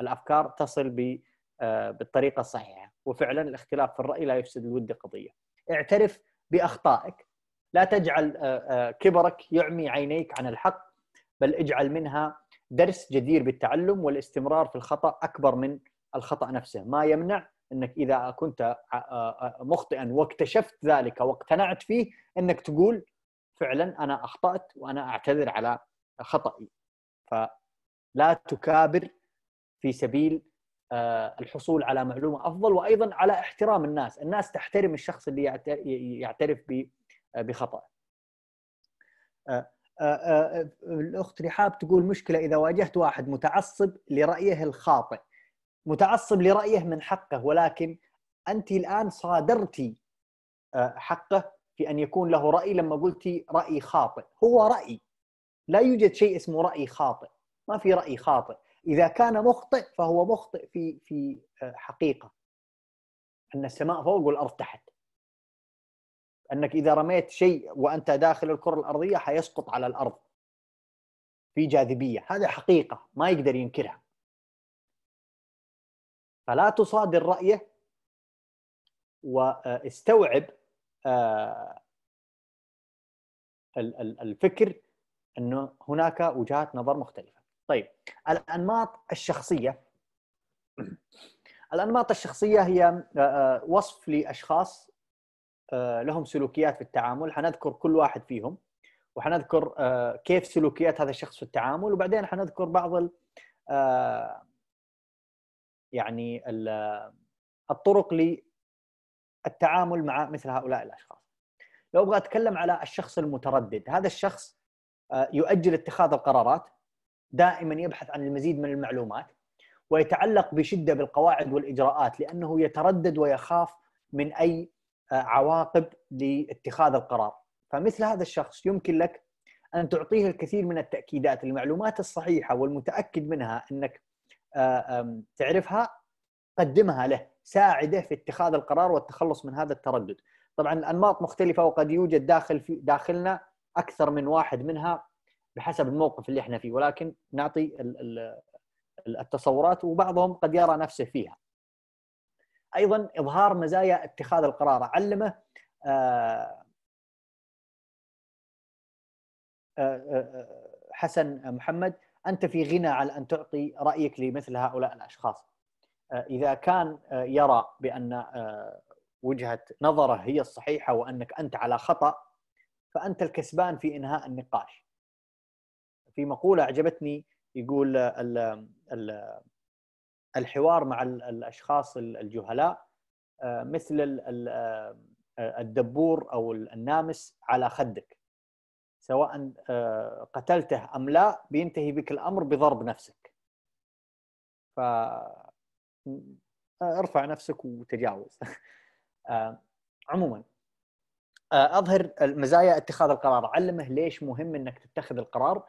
الافكار تصل آه، بالطريقه الصحيحه، وفعلا الاختلاف في الراي لا يفسد الود قضيه. اعترف باخطائك لا تجعل آه، كبرك يعمي عينيك عن الحق بل اجعل منها درس جدير بالتعلم والاستمرار في الخطا اكبر من الخطا نفسه ما يمنع انك اذا كنت مخطئا واكتشفت ذلك واقتنعت فيه انك تقول فعلا انا اخطات وانا اعتذر على خطأي فلا تكابر في سبيل الحصول على معلومه افضل وايضا على احترام الناس، الناس تحترم الشخص اللي يعترف بخطأ الاخت رحاب تقول مشكله اذا واجهت واحد متعصب لرايه الخاطئ متعصب لرايه من حقه ولكن انت الان صادرتي آه، حقه في ان يكون له راي لما قلتي راي خاطئ هو راي لا يوجد شيء اسمه راي خاطئ ما في راي خاطئ اذا كان مخطئ فهو مخطئ في في آه، حقيقه ان السماء فوق والارض تحت انك اذا رميت شيء وانت داخل الكره الارضيه حيسقط على الارض في جاذبيه هذا حقيقه ما يقدر ينكرها فلا تصادر رايه واستوعب آه، الفكر انه هناك وجهات نظر مختلفه. طيب الانماط الشخصيه الانماط الشخصيه هي آه، آه، وصف لاشخاص لهم سلوكيات في التعامل، حنذكر كل واحد فيهم وحنذكر كيف سلوكيات هذا الشخص في التعامل وبعدين حنذكر بعض يعني الطرق للتعامل مع مثل هؤلاء الاشخاص. لو ابغى اتكلم على الشخص المتردد، هذا الشخص آه، يؤجل اتخاذ القرارات دائما يبحث عن المزيد من المعلومات ويتعلق بشده بالقواعد والاجراءات لانه يتردد ويخاف من اي آه، عواقب لاتخاذ القرار فمثل هذا الشخص يمكن لك ان تعطيه الكثير من التاكيدات المعلومات الصحيحه والمتاكد منها انك آه، تعرفها قدمها له ساعده في اتخاذ القرار والتخلص من هذا التردد طبعا الانماط مختلفه وقد يوجد داخل في داخلنا اكثر من واحد منها بحسب الموقف اللي احنا فيه ولكن نعطي التصورات وبعضهم قد يرى نفسه فيها ايضا اظهار مزايا اتخاذ القرار علمه آه، آه، حسن محمد انت في غنى على ان تعطي رايك لمثل هؤلاء الاشخاص آه، اذا كان آه، يرى بان آه، وجهه نظره هي الصحيحه وانك انت على خطا فانت الكسبان في انهاء النقاش في مقوله اعجبتني يقول الحوار مع الاشخاص الجهلاء مثل الدبور او النامس على خدك سواء آه، قتلته ام لا بينتهي بك الامر بضرب نفسك ف آه، ارفع نفسك وتجاوز آه، عموما اظهر مزايا اتخاذ القرار علمه ليش مهم انك تتخذ القرار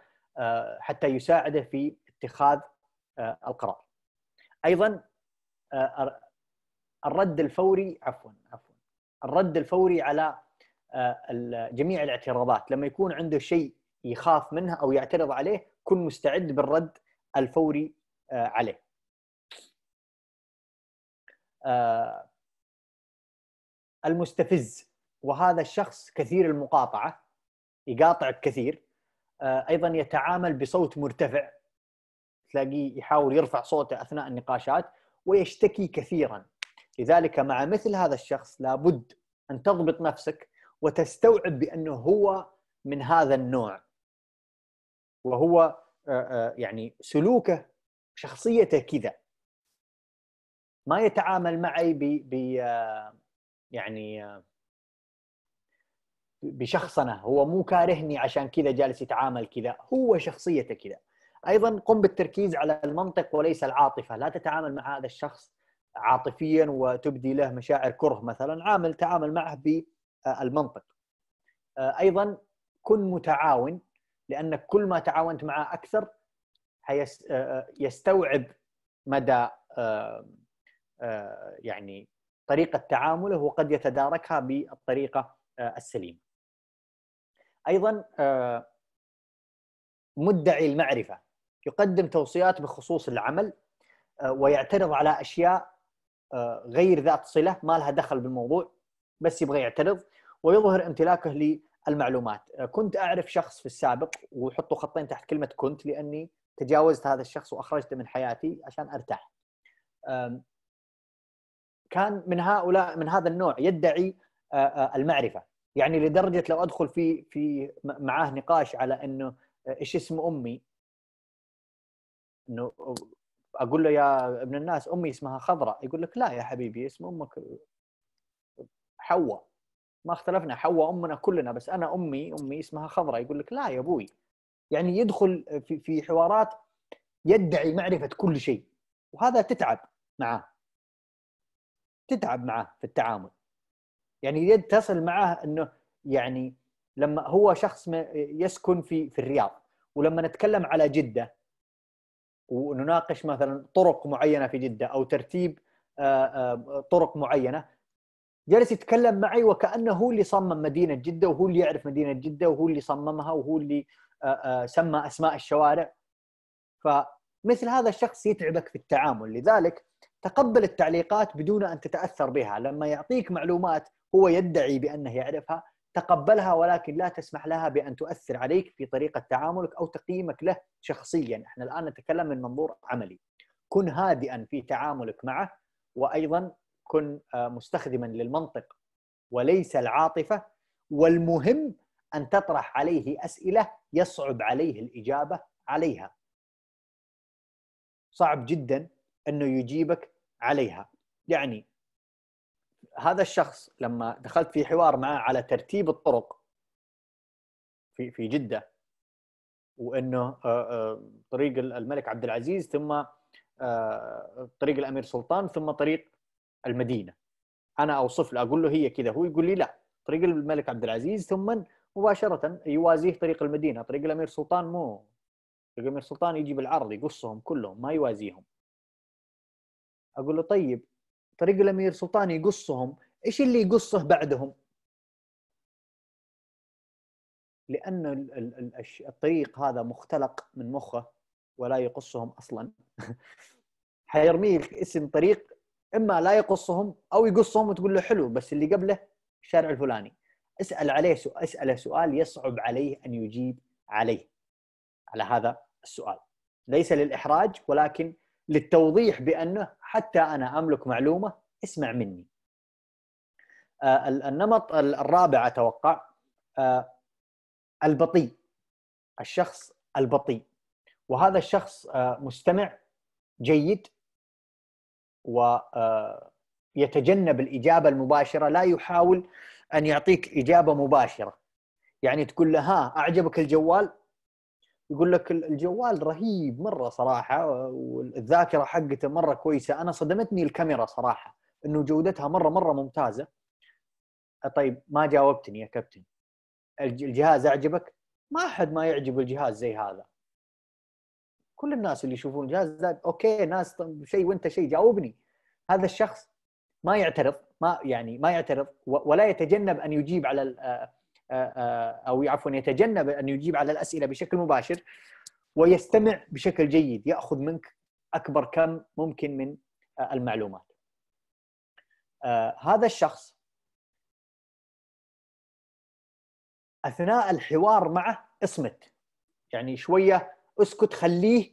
حتى يساعده في اتخاذ القرار ايضا الرد الفوري عفوا عفوا الرد الفوري على آه، جميع الاعتراضات لما يكون عنده شيء يخاف منها او يعترض عليه كن مستعد بالرد الفوري آه، عليه آه، المستفز وهذا الشخص كثير المقاطعه يقاطعك كثير ايضا يتعامل بصوت مرتفع تلاقيه يحاول يرفع صوته اثناء النقاشات ويشتكي كثيرا لذلك مع مثل هذا الشخص لابد ان تضبط نفسك وتستوعب بانه هو من هذا النوع وهو آه، آه، يعني سلوكه شخصيته كذا ما يتعامل معي ب آه، يعني بشخصنه هو مو كارهني عشان كذا جالس يتعامل كذا هو شخصيته كذا ايضا قم بالتركيز على المنطق وليس العاطفه لا تتعامل مع هذا الشخص عاطفيا وتبدي له مشاعر كره مثلا عامل تعامل معه آه، المنطق آه، ايضا كن متعاون لانك كل ما تعاونت معه اكثر آه، يستوعب مدى يعني طريقه تعامله وقد يتداركها بالطريقه السليمه. ايضا مدعي المعرفه يقدم توصيات بخصوص العمل ويعترض على اشياء غير ذات صله ما لها دخل بالموضوع بس يبغى يعترض ويظهر امتلاكه للمعلومات أه، كنت اعرف شخص في السابق وحطوا خطين تحت كلمه كنت لاني تجاوزت هذا الشخص واخرجته من حياتي عشان ارتاح كان من هؤلاء من هذا النوع يدعي أه، أه، المعرفه يعني لدرجه لو ادخل في في معاه نقاش على انه ايش اسم امي انه اقول له يا ابن الناس امي اسمها خضراء يقول لك لا يا حبيبي اسم امك حواء ما اختلفنا حواء امنا كلنا بس انا امي امي اسمها خضراء يقول لك لا يا ابوي يعني يدخل في في حوارات يدعي معرفه كل شيء وهذا تتعب معاه تتعب معاه في التعامل يعني تصل معاه انه يعني لما هو شخص يسكن في في الرياض ولما نتكلم على جده ونناقش مثلا طرق معينه في جده او ترتيب آه، آه، طرق معينه جالس يتكلم معي وكانه هو اللي صمم مدينه جده وهو اللي يعرف مدينه جده وهو اللي صممها وهو اللي آه، آه، سمى اسماء الشوارع فمثل هذا الشخص يتعبك في التعامل لذلك تقبل التعليقات بدون ان تتاثر بها لما يعطيك معلومات هو يدعي بانه يعرفها تقبلها ولكن لا تسمح لها بان تؤثر عليك في طريقه تعاملك او تقييمك له شخصيا، احنا الان نتكلم من منظور عملي. كن هادئا في تعاملك معه وايضا كن آه، مستخدما للمنطق وليس العاطفه والمهم ان تطرح عليه اسئله يصعب عليه الاجابه عليها صعب جدا انه يجيبك عليها يعني هذا الشخص لما دخلت في حوار معه على ترتيب الطرق في في جده وانه آه، آه، طريق الملك عبد العزيز ثم طريق الامير سلطان ثم طريق المدينه انا اوصف له اقول له هي كذا هو يقول لي لا طريق الملك عبد العزيز ثم مباشره يوازيه طريق المدينه طريق الامير سلطان مو طريق الامير سلطان يجي بالعرض يقصهم كلهم ما يوازيهم اقول له طيب طريق الامير سلطان يقصهم ايش اللي يقصه بعدهم لان الطريق هذا مختلق من مخه ولا يقصهم اصلا حيرميك اسم طريق اما لا يقصهم او يقصهم وتقول له حلو بس اللي قبله الشارع الفلاني اسال عليه سؤال اساله سؤال يصعب عليه ان يجيب عليه على هذا السؤال ليس للاحراج ولكن للتوضيح بانه حتى انا املك معلومه اسمع مني آه، النمط الرابع اتوقع آه، البطيء الشخص البطيء وهذا الشخص آه، مستمع جيد ويتجنب آه، الاجابه المباشره لا يحاول ان يعطيك اجابه مباشره يعني تقول له ها اعجبك الجوال يقول لك الجوال رهيب مره صراحه والذاكره حقته مره كويسه انا صدمتني الكاميرا صراحه انه جودتها مره مره ممتازه طيب ما جاوبتني يا كابتن الجهاز اعجبك ما احد ما يعجب الجهاز زي هذا كل الناس اللي يشوفون جهاز زاد اوكي ناس شيء وانت شيء جاوبني هذا الشخص ما يعترض ما يعني ما يعترض ولا يتجنب ان يجيب على آه، آه، آه، او عفوا يتجنب ان يجيب على الاسئله بشكل مباشر ويستمع بشكل جيد ياخذ منك اكبر كم ممكن من المعلومات. هذا الشخص اثناء الحوار معه اصمت يعني شويه اسكت خليه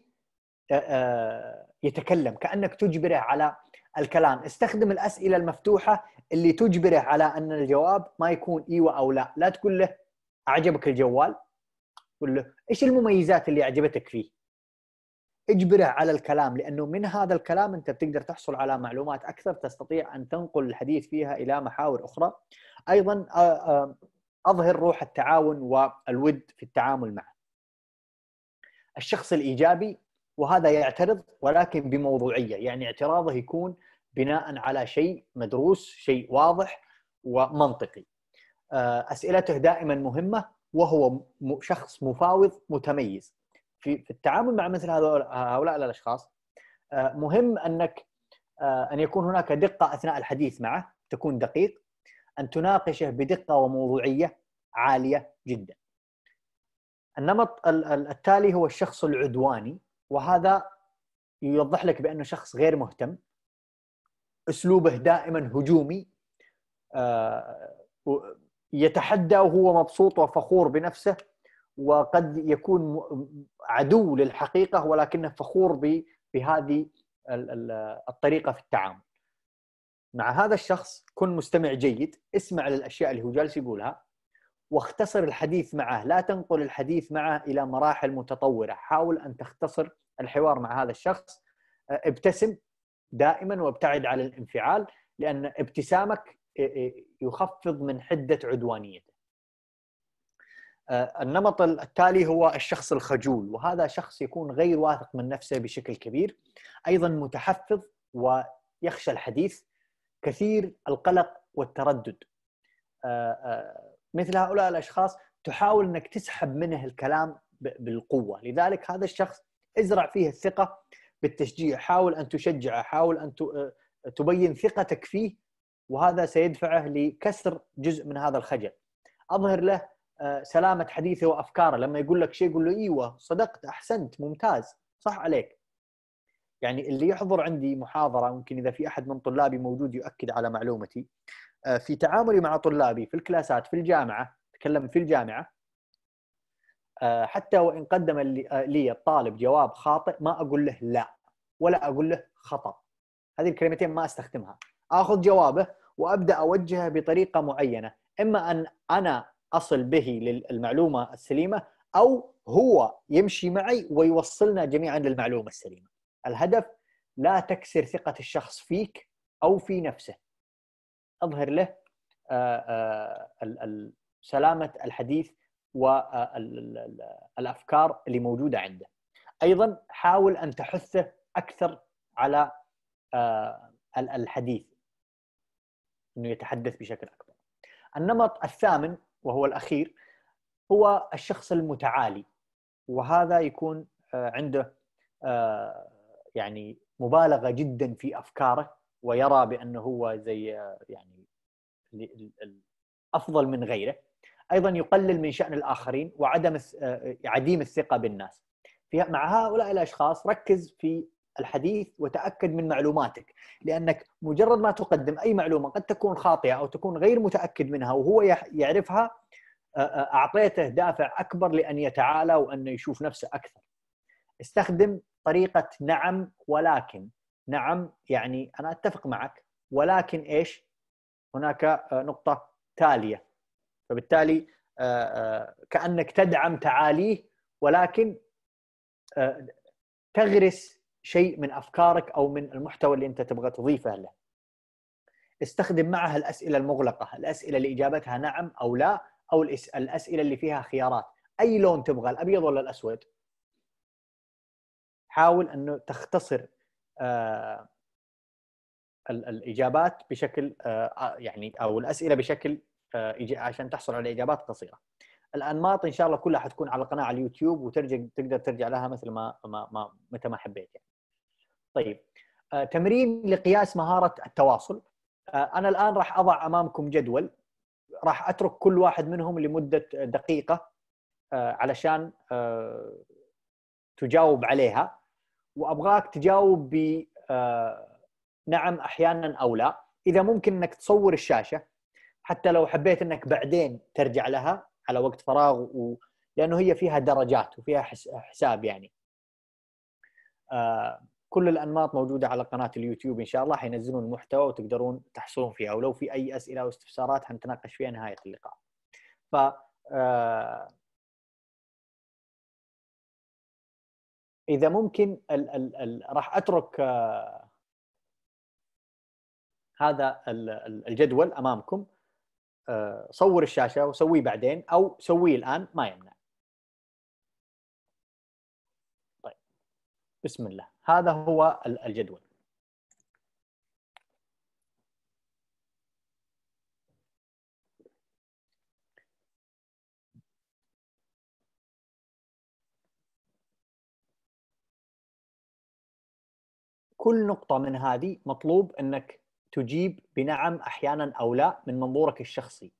آه، آه، يتكلم كانك تجبره على الكلام استخدم الاسئله المفتوحه اللي تجبره على ان الجواب ما يكون ايوه او لا لا تقول له اعجبك الجوال قول له ايش المميزات اللي عجبتك فيه اجبره على الكلام لانه من هذا الكلام انت بتقدر تحصل على معلومات اكثر تستطيع ان تنقل الحديث فيها الى محاور اخرى ايضا آه، اظهر روح التعاون والود في التعامل معه الشخص الايجابي وهذا يعترض ولكن بموضوعيه يعني اعتراضه يكون بناء على شيء مدروس شيء واضح ومنطقي آه، اسئلته دائما مهمه وهو شخص مفاوض متميز في التعامل مع مثل هؤلاء الاشخاص آه، مهم انك آه، ان يكون هناك دقه اثناء الحديث معه تكون دقيق ان تناقشه بدقه وموضوعيه عاليه جدا النمط التالي هو الشخص العدواني وهذا يوضح لك بانه شخص غير مهتم اسلوبه دائما هجومي آه، يتحدى وهو مبسوط وفخور بنفسه وقد يكون عدو للحقيقه ولكنه فخور بهذه الطريقه في التعامل. مع هذا الشخص كن مستمع جيد، اسمع للاشياء اللي هو جالس يقولها، واختصر الحديث معه لا تنقل الحديث معه إلى مراحل متطورة حاول أن تختصر الحوار مع هذا الشخص أه، ابتسم دائما وابتعد عن الانفعال لأن ابتسامك أه، أه، يخفض من حدة عدوانيته النمط التالي هو الشخص الخجول وهذا شخص يكون غير واثق من نفسه بشكل كبير ايضا متحفظ ويخشى الحديث كثير القلق والتردد مثل هؤلاء الاشخاص تحاول انك تسحب منه الكلام بالقوه لذلك هذا الشخص ازرع فيه الثقه بالتشجيع حاول ان تشجعه حاول ان آه، تبين ثقتك فيه وهذا سيدفعه لكسر جزء من هذا الخجل اظهر له آه، سلامه حديثه وافكاره لما يقول لك شيء قول له ايوه صدقت احسنت ممتاز صح عليك يعني اللي يحضر عندي محاضره ممكن اذا في احد من طلابي موجود يؤكد على معلومتي آه، في تعاملي مع طلابي في الكلاسات في الجامعه تكلم في الجامعه آه، حتى وان قدم لي الطالب آه، جواب خاطئ ما اقول له لا ولا اقول له خطا هذه الكلمتين ما استخدمها اخذ جوابه وابدا اوجهه بطريقه معينه اما ان انا اصل به للمعلومه السليمه او هو يمشي معي ويوصلنا جميعا للمعلومه السليمه الهدف لا تكسر ثقه الشخص فيك او في نفسه اظهر له آه، آه، سلامه الحديث والافكار آه، اللي موجوده عنده. ايضا حاول ان تحثه اكثر على الحديث انه يتحدث بشكل اكبر. النمط الثامن وهو الاخير هو الشخص المتعالي وهذا يكون عنده يعني مبالغه جدا في افكاره ويرى بانه هو زي يعني افضل من غيره ايضا يقلل من شان الاخرين وعدم آه، عديم الثقه بالناس مع هؤلاء الاشخاص ركز في الحديث وتاكد من معلوماتك لانك مجرد ما تقدم اي معلومه قد تكون خاطئه او تكون غير متاكد منها وهو يعرفها آه، آه، اعطيته دافع اكبر لان يتعالى وانه يشوف نفسه اكثر استخدم طريقه نعم ولكن نعم يعني انا اتفق معك ولكن ايش؟ هناك آه، نقطه تاليه فبالتالي آه، آه، كانك تدعم تعاليه ولكن تغرس شيء من افكارك او من المحتوى اللي انت تبغى تضيفه له. استخدم معها الاسئله المغلقه، الاسئله اللي اجابتها نعم او لا او الاسئله اللي فيها خيارات، اي لون تبغى الابيض ولا الاسود؟ حاول انه تختصر آه، الاجابات بشكل آه، آه، يعني او الاسئله بشكل عشان تحصل على اجابات قصيره. الانماط ان شاء الله كلها حتكون على القناه على اليوتيوب وترجع تقدر ترجع لها مثل ما ما, ما متى ما حبيت يعني. طيب تمرين لقياس مهاره التواصل انا الان راح اضع امامكم جدول راح اترك كل واحد منهم لمده دقيقه علشان تجاوب عليها وابغاك تجاوب ب آه، نعم احيانا او لا اذا ممكن انك تصور الشاشه حتى لو حبيت انك بعدين ترجع لها على وقت فراغ و... لانه هي فيها درجات وفيها حساب يعني آه، كل الانماط موجوده على قناه اليوتيوب ان شاء الله حينزلون المحتوى وتقدرون تحصلون فيها ولو في اي اسئله واستفسارات حنتناقش فيها نهايه اللقاء ف آه اذا ممكن ال ال ال راح اترك آه، هذا الجدول امامكم آه، صور الشاشه وسويه بعدين او سويه الان ما يمنع طيب بسم الله هذا هو الجدول كل نقطه من هذه مطلوب انك تجيب بنعم احيانا او لا من منظورك الشخصي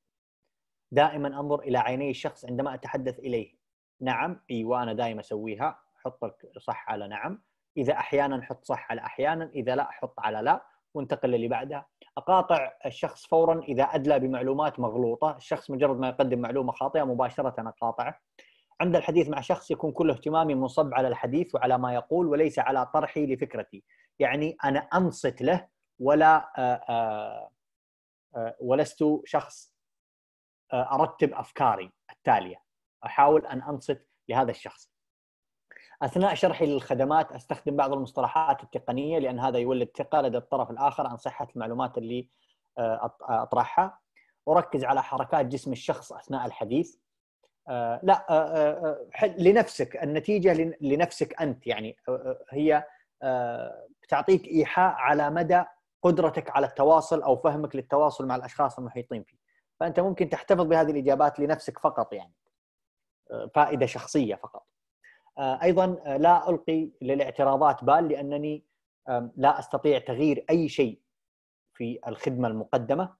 دائما انظر الى عيني الشخص عندما اتحدث اليه نعم ايوه انا دائما اسويها حط صح على نعم اذا احيانا حط صح على احيانا اذا لا حط على لا وانتقل للي بعدها اقاطع الشخص فورا اذا ادلى بمعلومات مغلوطه الشخص مجرد ما يقدم معلومه خاطئه مباشره اقاطعه عند الحديث مع شخص يكون كل اهتمامي منصب على الحديث وعلى ما يقول وليس على طرحي لفكرتي يعني انا انصت له ولا آه، آه، آه، ولست شخص ارتب افكاري التاليه احاول ان انصت لهذا الشخص اثناء شرحي للخدمات استخدم بعض المصطلحات التقنيه لان هذا يولد ثقه لدى الطرف الاخر عن صحه المعلومات اللي اطرحها اركز على حركات جسم الشخص اثناء الحديث لا لنفسك النتيجه لنفسك انت يعني هي تعطيك ايحاء على مدى قدرتك على التواصل او فهمك للتواصل مع الاشخاص المحيطين فيك فانت ممكن تحتفظ بهذه الاجابات لنفسك فقط يعني آه، فائده شخصيه فقط آه، ايضا آه، لا القي للاعتراضات بال لانني لا استطيع تغيير اي شيء في الخدمه المقدمه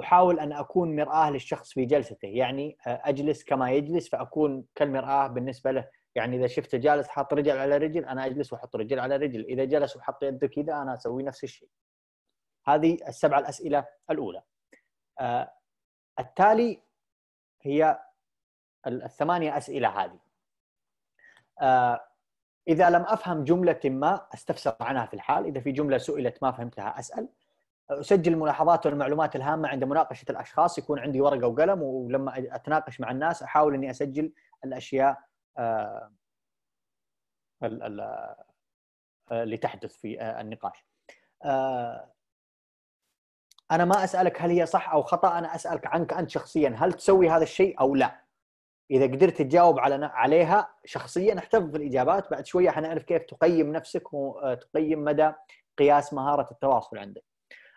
احاول ان اكون مراه للشخص في جلسته يعني اجلس كما يجلس فاكون كالمراه بالنسبه له يعني اذا شفته جالس حاط رجل على رجل انا اجلس واحط رجل على رجل اذا جلس وحط يده كذا انا اسوي نفس الشيء هذه السبع الاسئله الاولى آه التالي هي الثمانيه اسئله هذه آه اذا لم افهم جمله ما استفسر عنها في الحال اذا في جمله سئلت ما فهمتها اسال اسجل الملاحظات والمعلومات الهامه عند مناقشه الاشخاص يكون عندي ورقه وقلم ولما اتناقش مع الناس احاول اني اسجل الاشياء آه، آه، اللي تحدث في آه، النقاش انا ما اسالك هل هي صح او خطا انا اسالك عنك انت شخصيا هل تسوي هذا الشيء او لا اذا قدرت تجاوب على عليها شخصيا احتفظ بالاجابات بعد شويه حنعرف كيف تقيم نفسك وتقيم مدى قياس مهاره التواصل عندك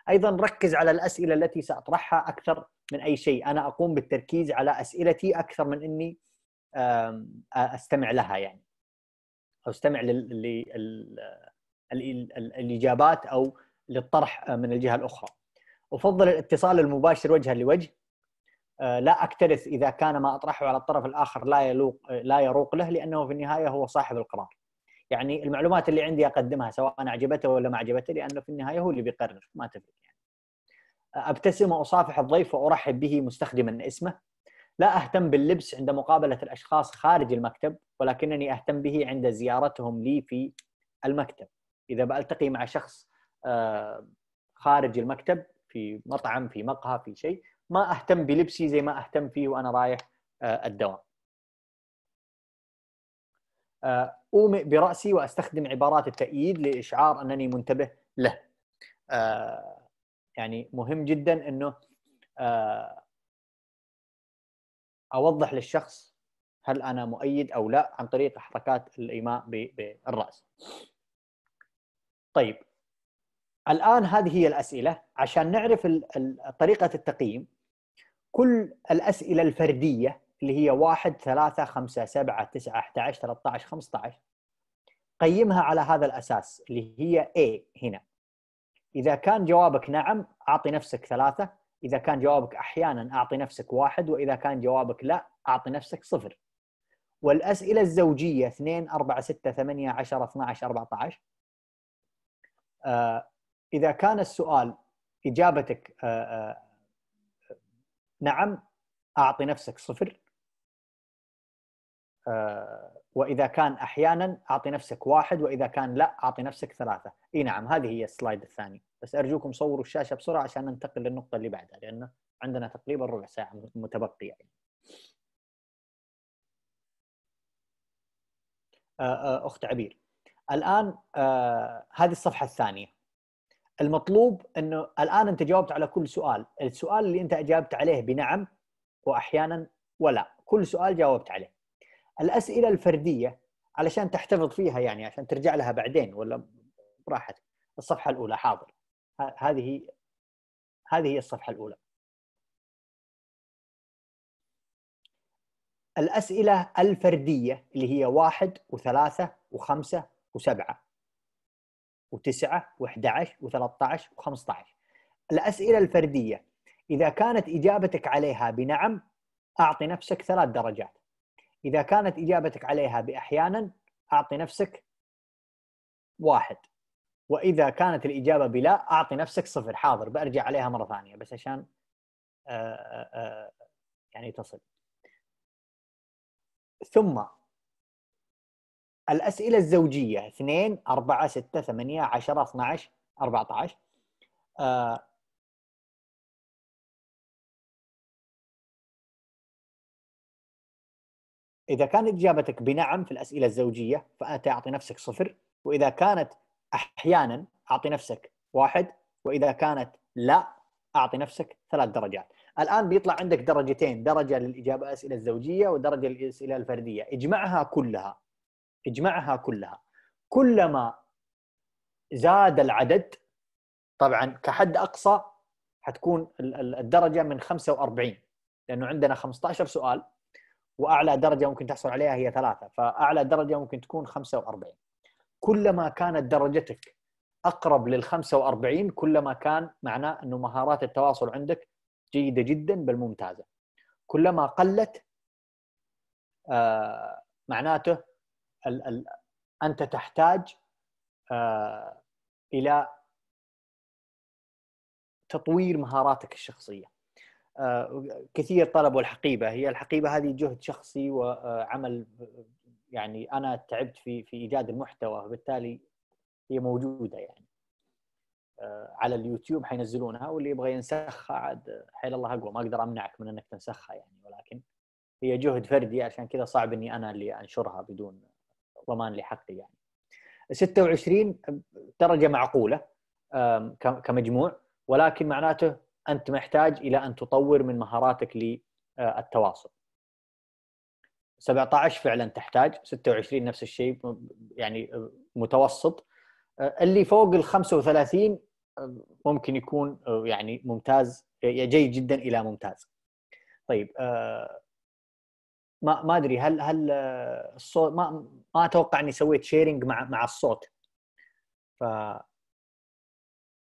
ايضا ركز على الاسئله التي ساطرحها اكثر من اي شيء انا اقوم بالتركيز على اسئلتي اكثر من اني استمع لها يعني او استمع للاجابات او للطرح من الجهه الاخرى افضل الاتصال المباشر وجها لوجه آه، لا اكترث اذا كان ما اطرحه على الطرف الاخر لا يلوق لا يروق له لانه في النهايه هو صاحب القرار يعني المعلومات اللي عندي اقدمها سواء عجبته ولا ما عجبته لانه في النهايه هو اللي بيقرر ما تفرق يعني ابتسم واصافح الضيف وارحب به مستخدما اسمه لا اهتم باللبس عند مقابله الاشخاص خارج المكتب ولكنني اهتم به عند زيارتهم لي في المكتب اذا بلتقي مع شخص آه، خارج المكتب في مطعم في مقهى في شيء ما اهتم بلبسي زي ما اهتم فيه وانا رايح آه، الدوام آه، اومئ براسي واستخدم عبارات التاييد لاشعار انني منتبه له يعني مهم جدا انه اوضح للشخص هل انا مؤيد او لا عن طريق حركات الايماء بالراس. طيب الان هذه هي الاسئله عشان نعرف طريقه التقييم كل الاسئله الفرديه اللي هي 1 3 5 7 9 11 13 15 قيمها على هذا الاساس اللي هي A هنا. اذا كان جوابك نعم اعطي نفسك ثلاثه اذا كان جوابك احيانا اعطي نفسك واحد واذا كان جوابك لا اعطي نفسك صفر والاسئله الزوجيه 2 4 6 8 10 12 14 اذا كان السؤال اجابتك آه، آه، نعم اعطي نفسك صفر آه، واذا كان احيانا اعطي نفسك واحد واذا كان لا اعطي نفسك ثلاثه اي نعم هذه هي السلايد الثانيه بس ارجوكم صوروا الشاشه بسرعه عشان ننتقل للنقطه اللي بعدها لانه عندنا تقريبا ربع ساعه متبقيه يعني. آه، آه، اخت عبير الان آه، هذه الصفحه الثانيه المطلوب انه الان انت جاوبت على كل سؤال السؤال اللي انت اجابت عليه بنعم واحيانا ولا كل سؤال جاوبت عليه الاسئله الفرديه علشان تحتفظ فيها يعني عشان ترجع لها بعدين ولا براحتك الصفحه الاولى حاضر هذه هذه هي الصفحه الاولى الاسئله الفرديه اللي هي واحد وثلاثه وخمسه وسبعه وتسعه و11 و13 و15 الاسئله الفرديه اذا كانت اجابتك عليها بنعم اعطي نفسك ثلاث درجات اذا كانت اجابتك عليها باحيانا اعطي نفسك واحد واذا كانت الاجابه بلا اعطي نفسك صفر حاضر برجع عليها مره ثانيه بس عشان آه، آه، آه، يعني تصل ثم الاسئله الزوجيه 2 4 6 8 10 12 14 إذا كانت إجابتك بنعم في الأسئلة الزوجية فأنت أعطي نفسك صفر وإذا كانت احيانا اعطي نفسك واحد واذا كانت لا اعطي نفسك ثلاث درجات الان بيطلع عندك درجتين درجه للاجابه الاسئله الزوجيه ودرجه للاسئله الفرديه اجمعها كلها اجمعها كلها كلما زاد العدد طبعا كحد اقصى حتكون الدرجه من 45 لانه عندنا 15 سؤال واعلى درجه ممكن تحصل عليها هي ثلاثه فاعلى درجه ممكن تكون 45 كلما كانت درجتك اقرب لل 45 كلما كان معناه انه مهارات التواصل عندك جيده جدا بل ممتازه. كلما قلت آه معناته انت تحتاج آه الى تطوير مهاراتك الشخصيه. آه كثير طلبوا الحقيبه، هي الحقيبه هذه جهد شخصي وعمل يعني انا تعبت في في ايجاد المحتوى بالتالي هي موجوده يعني آه، على اليوتيوب حينزلونها واللي يبغى ينسخها عاد حيل الله اقوى ما اقدر امنعك من انك تنسخها يعني ولكن هي جهد فردي عشان كذا صعب اني انا اللي انشرها بدون ضمان لحقي يعني 26 درجه معقوله كمجموع ولكن معناته انت محتاج الى ان تطور من مهاراتك للتواصل 17 فعلا تحتاج 26 نفس الشيء يعني آه، متوسط آه، اللي فوق ال 35 آه، ممكن يكون يعني ممتاز جيد جدا الى ممتاز طيب ما ما ادري هل هل الصوت ما ما اتوقع اني سويت شيرنج مع مع الصوت ف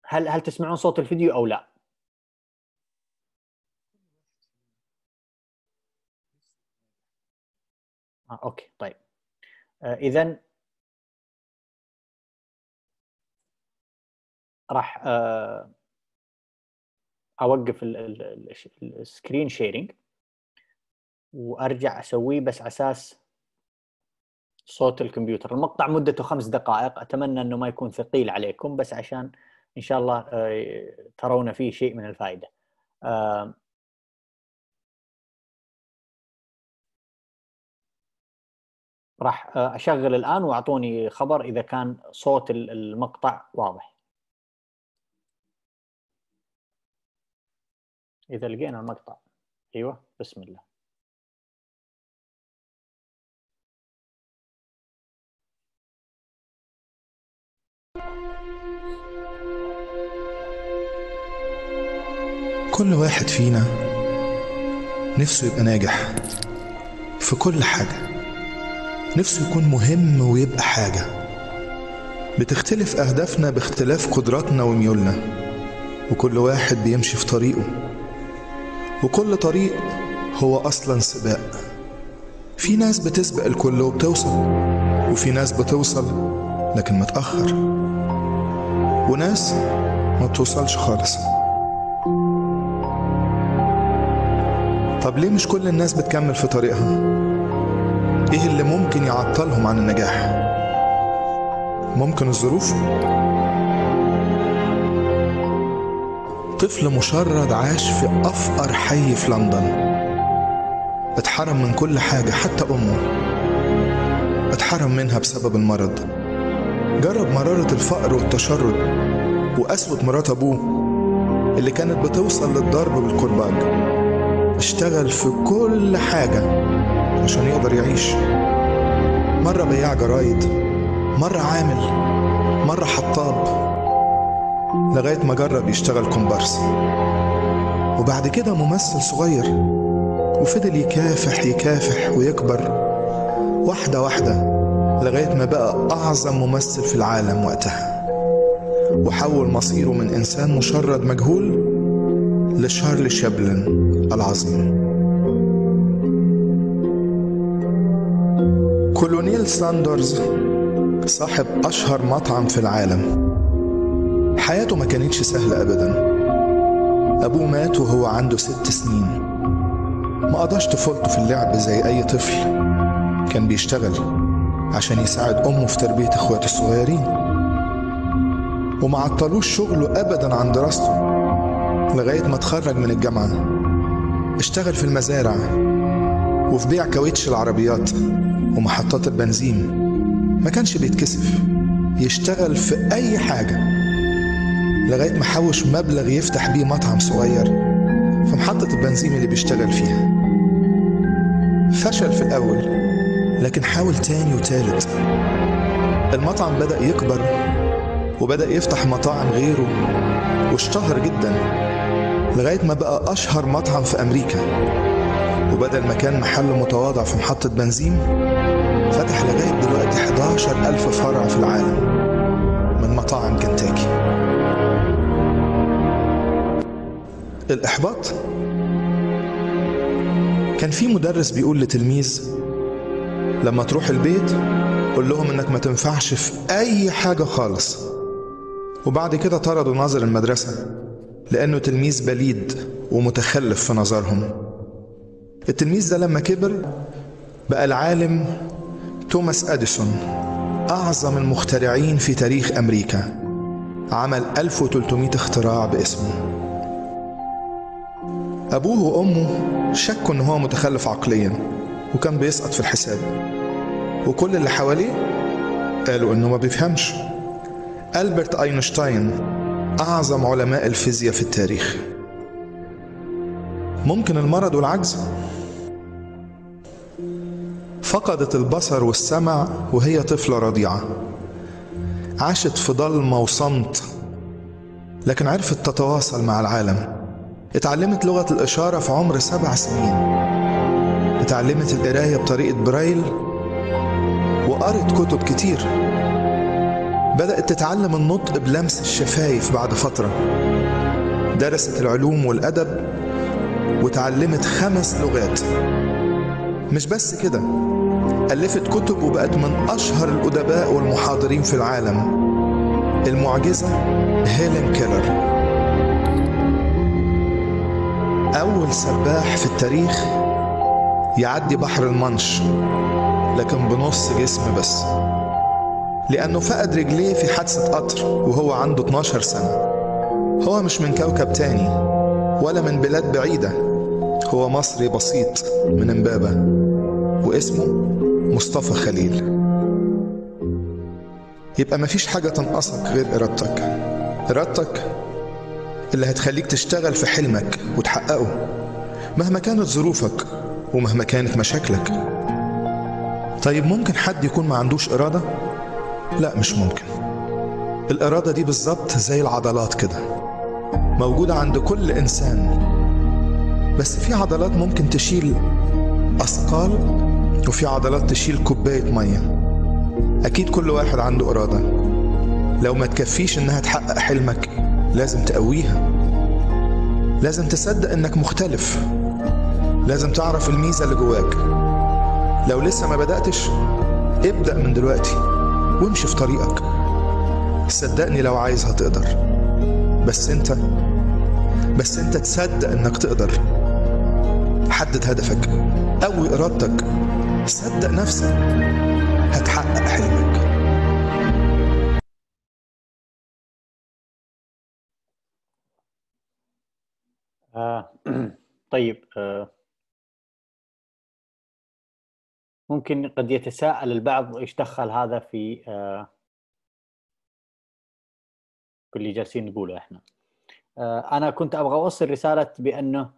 هل هل تسمعون صوت الفيديو او لا؟ آه، اوكي طيب آه، اذا راح آه، اوقف السكرين شيرنج وارجع اسويه بس على اساس صوت الكمبيوتر المقطع مدته خمس دقائق اتمنى انه ما يكون ثقيل عليكم بس عشان ان شاء الله آه، ترون فيه شيء من الفائده آه راح اشغل الان واعطوني خبر اذا كان صوت المقطع واضح اذا لقينا المقطع ايوه بسم الله كل واحد فينا نفسه يبقى ناجح في كل حاجه نفسه يكون مهم ويبقى حاجة بتختلف أهدافنا باختلاف قدراتنا وميولنا وكل واحد بيمشي في طريقه وكل طريق هو أصلا سباق في ناس بتسبق الكل وبتوصل وفي ناس بتوصل لكن متأخر وناس ما بتوصلش خالص طب ليه مش كل الناس بتكمل في طريقها ايه اللي ممكن يعطلهم عن النجاح ممكن الظروف طفل مشرد عاش في افقر حي في لندن اتحرم من كل حاجه حتى امه اتحرم منها بسبب المرض جرب مراره الفقر والتشرد وقسوه مرات ابوه اللي كانت بتوصل للضرب بالكرباج اشتغل في كل حاجه عشان يقدر يعيش مرة بياع جرايد مرة عامل مرة حطاب لغاية ما جرب يشتغل كومبارس وبعد كده ممثل صغير وفضل يكافح يكافح ويكبر واحدة واحدة لغاية ما بقى أعظم ممثل في العالم وقتها وحول مصيره من إنسان مشرد مجهول لشارل شابلن العظيم بيل ساندرز صاحب أشهر مطعم في العالم حياته ما كانتش سهلة أبدا أبوه مات وهو عنده ست سنين ما قضاش طفولته في اللعب زي أي طفل كان بيشتغل عشان يساعد أمه في تربية إخواته الصغيرين وما عطلوش شغله أبدا عن دراسته لغاية ما اتخرج من الجامعة اشتغل في المزارع وفي بيع كاوتش العربيات ومحطات البنزين ما كانش بيتكسف يشتغل في أي حاجة لغاية ما حوش مبلغ يفتح بيه مطعم صغير في محطة البنزين اللي بيشتغل فيها فشل في الأول لكن حاول تاني وتالت المطعم بدأ يكبر وبدأ يفتح مطاعم غيره واشتهر جدا لغاية ما بقى أشهر مطعم في أمريكا وبدل ما كان محل متواضع في محطة بنزين فتح لغاية دلوقتي 11 ألف فرع في العالم من مطاعم كنتاكي الإحباط كان في مدرس بيقول لتلميذ لما تروح البيت قول لهم انك ما تنفعش في اي حاجة خالص وبعد كده طردوا ناظر المدرسة لأنه تلميذ بليد ومتخلف في نظرهم التلميذ ده لما كبر بقى العالم توماس أديسون أعظم المخترعين في تاريخ أمريكا عمل 1300 اختراع باسمه أبوه وأمه شكوا إن هو متخلف عقليا وكان بيسقط في الحساب وكل اللي حواليه قالوا إنه ما بيفهمش ألبرت أينشتاين أعظم علماء الفيزياء في التاريخ ممكن المرض والعجز فقدت البصر والسمع وهي طفلة رضيعة عاشت في ضلمة وصمت لكن عرفت تتواصل مع العالم اتعلمت لغة الإشارة في عمر سبع سنين اتعلمت القراية بطريقة برايل وقرت كتب كتير بدأت تتعلم النطق بلمس الشفايف بعد فترة درست العلوم والأدب وتعلمت خمس لغات مش بس كده ألفت كتب وبقت من أشهر الأدباء والمحاضرين في العالم المعجزة هيلين كيلر أول سباح في التاريخ يعدي بحر المنش لكن بنص جسم بس لأنه فقد رجليه في حادثة قطر وهو عنده 12 سنة هو مش من كوكب تاني ولا من بلاد بعيدة هو مصري بسيط من امبابة واسمه مصطفى خليل يبقى مفيش حاجة تنقصك غير إرادتك إرادتك اللي هتخليك تشتغل في حلمك وتحققه مهما كانت ظروفك ومهما كانت مشاكلك طيب ممكن حد يكون ما عندوش إرادة؟ لا مش ممكن الإرادة دي بالظبط زي العضلات كده موجودة عند كل إنسان بس في عضلات ممكن تشيل أثقال وفي عضلات تشيل كوباية مية أكيد كل واحد عنده إرادة لو ما تكفيش إنها تحقق حلمك لازم تقويها لازم تصدق إنك مختلف لازم تعرف الميزة اللي جواك لو لسه ما بدأتش ابدأ من دلوقتي وامشي في طريقك صدقني لو عايز هتقدر بس انت بس انت تصدق انك تقدر حدد هدفك قوي ارادتك صدق نفسك هتحقق حلمك آه طيب آه ممكن قد يتساءل البعض ايش دخل هذا في آه اللي جالسين نقوله احنا آه انا كنت ابغى اوصل رساله بانه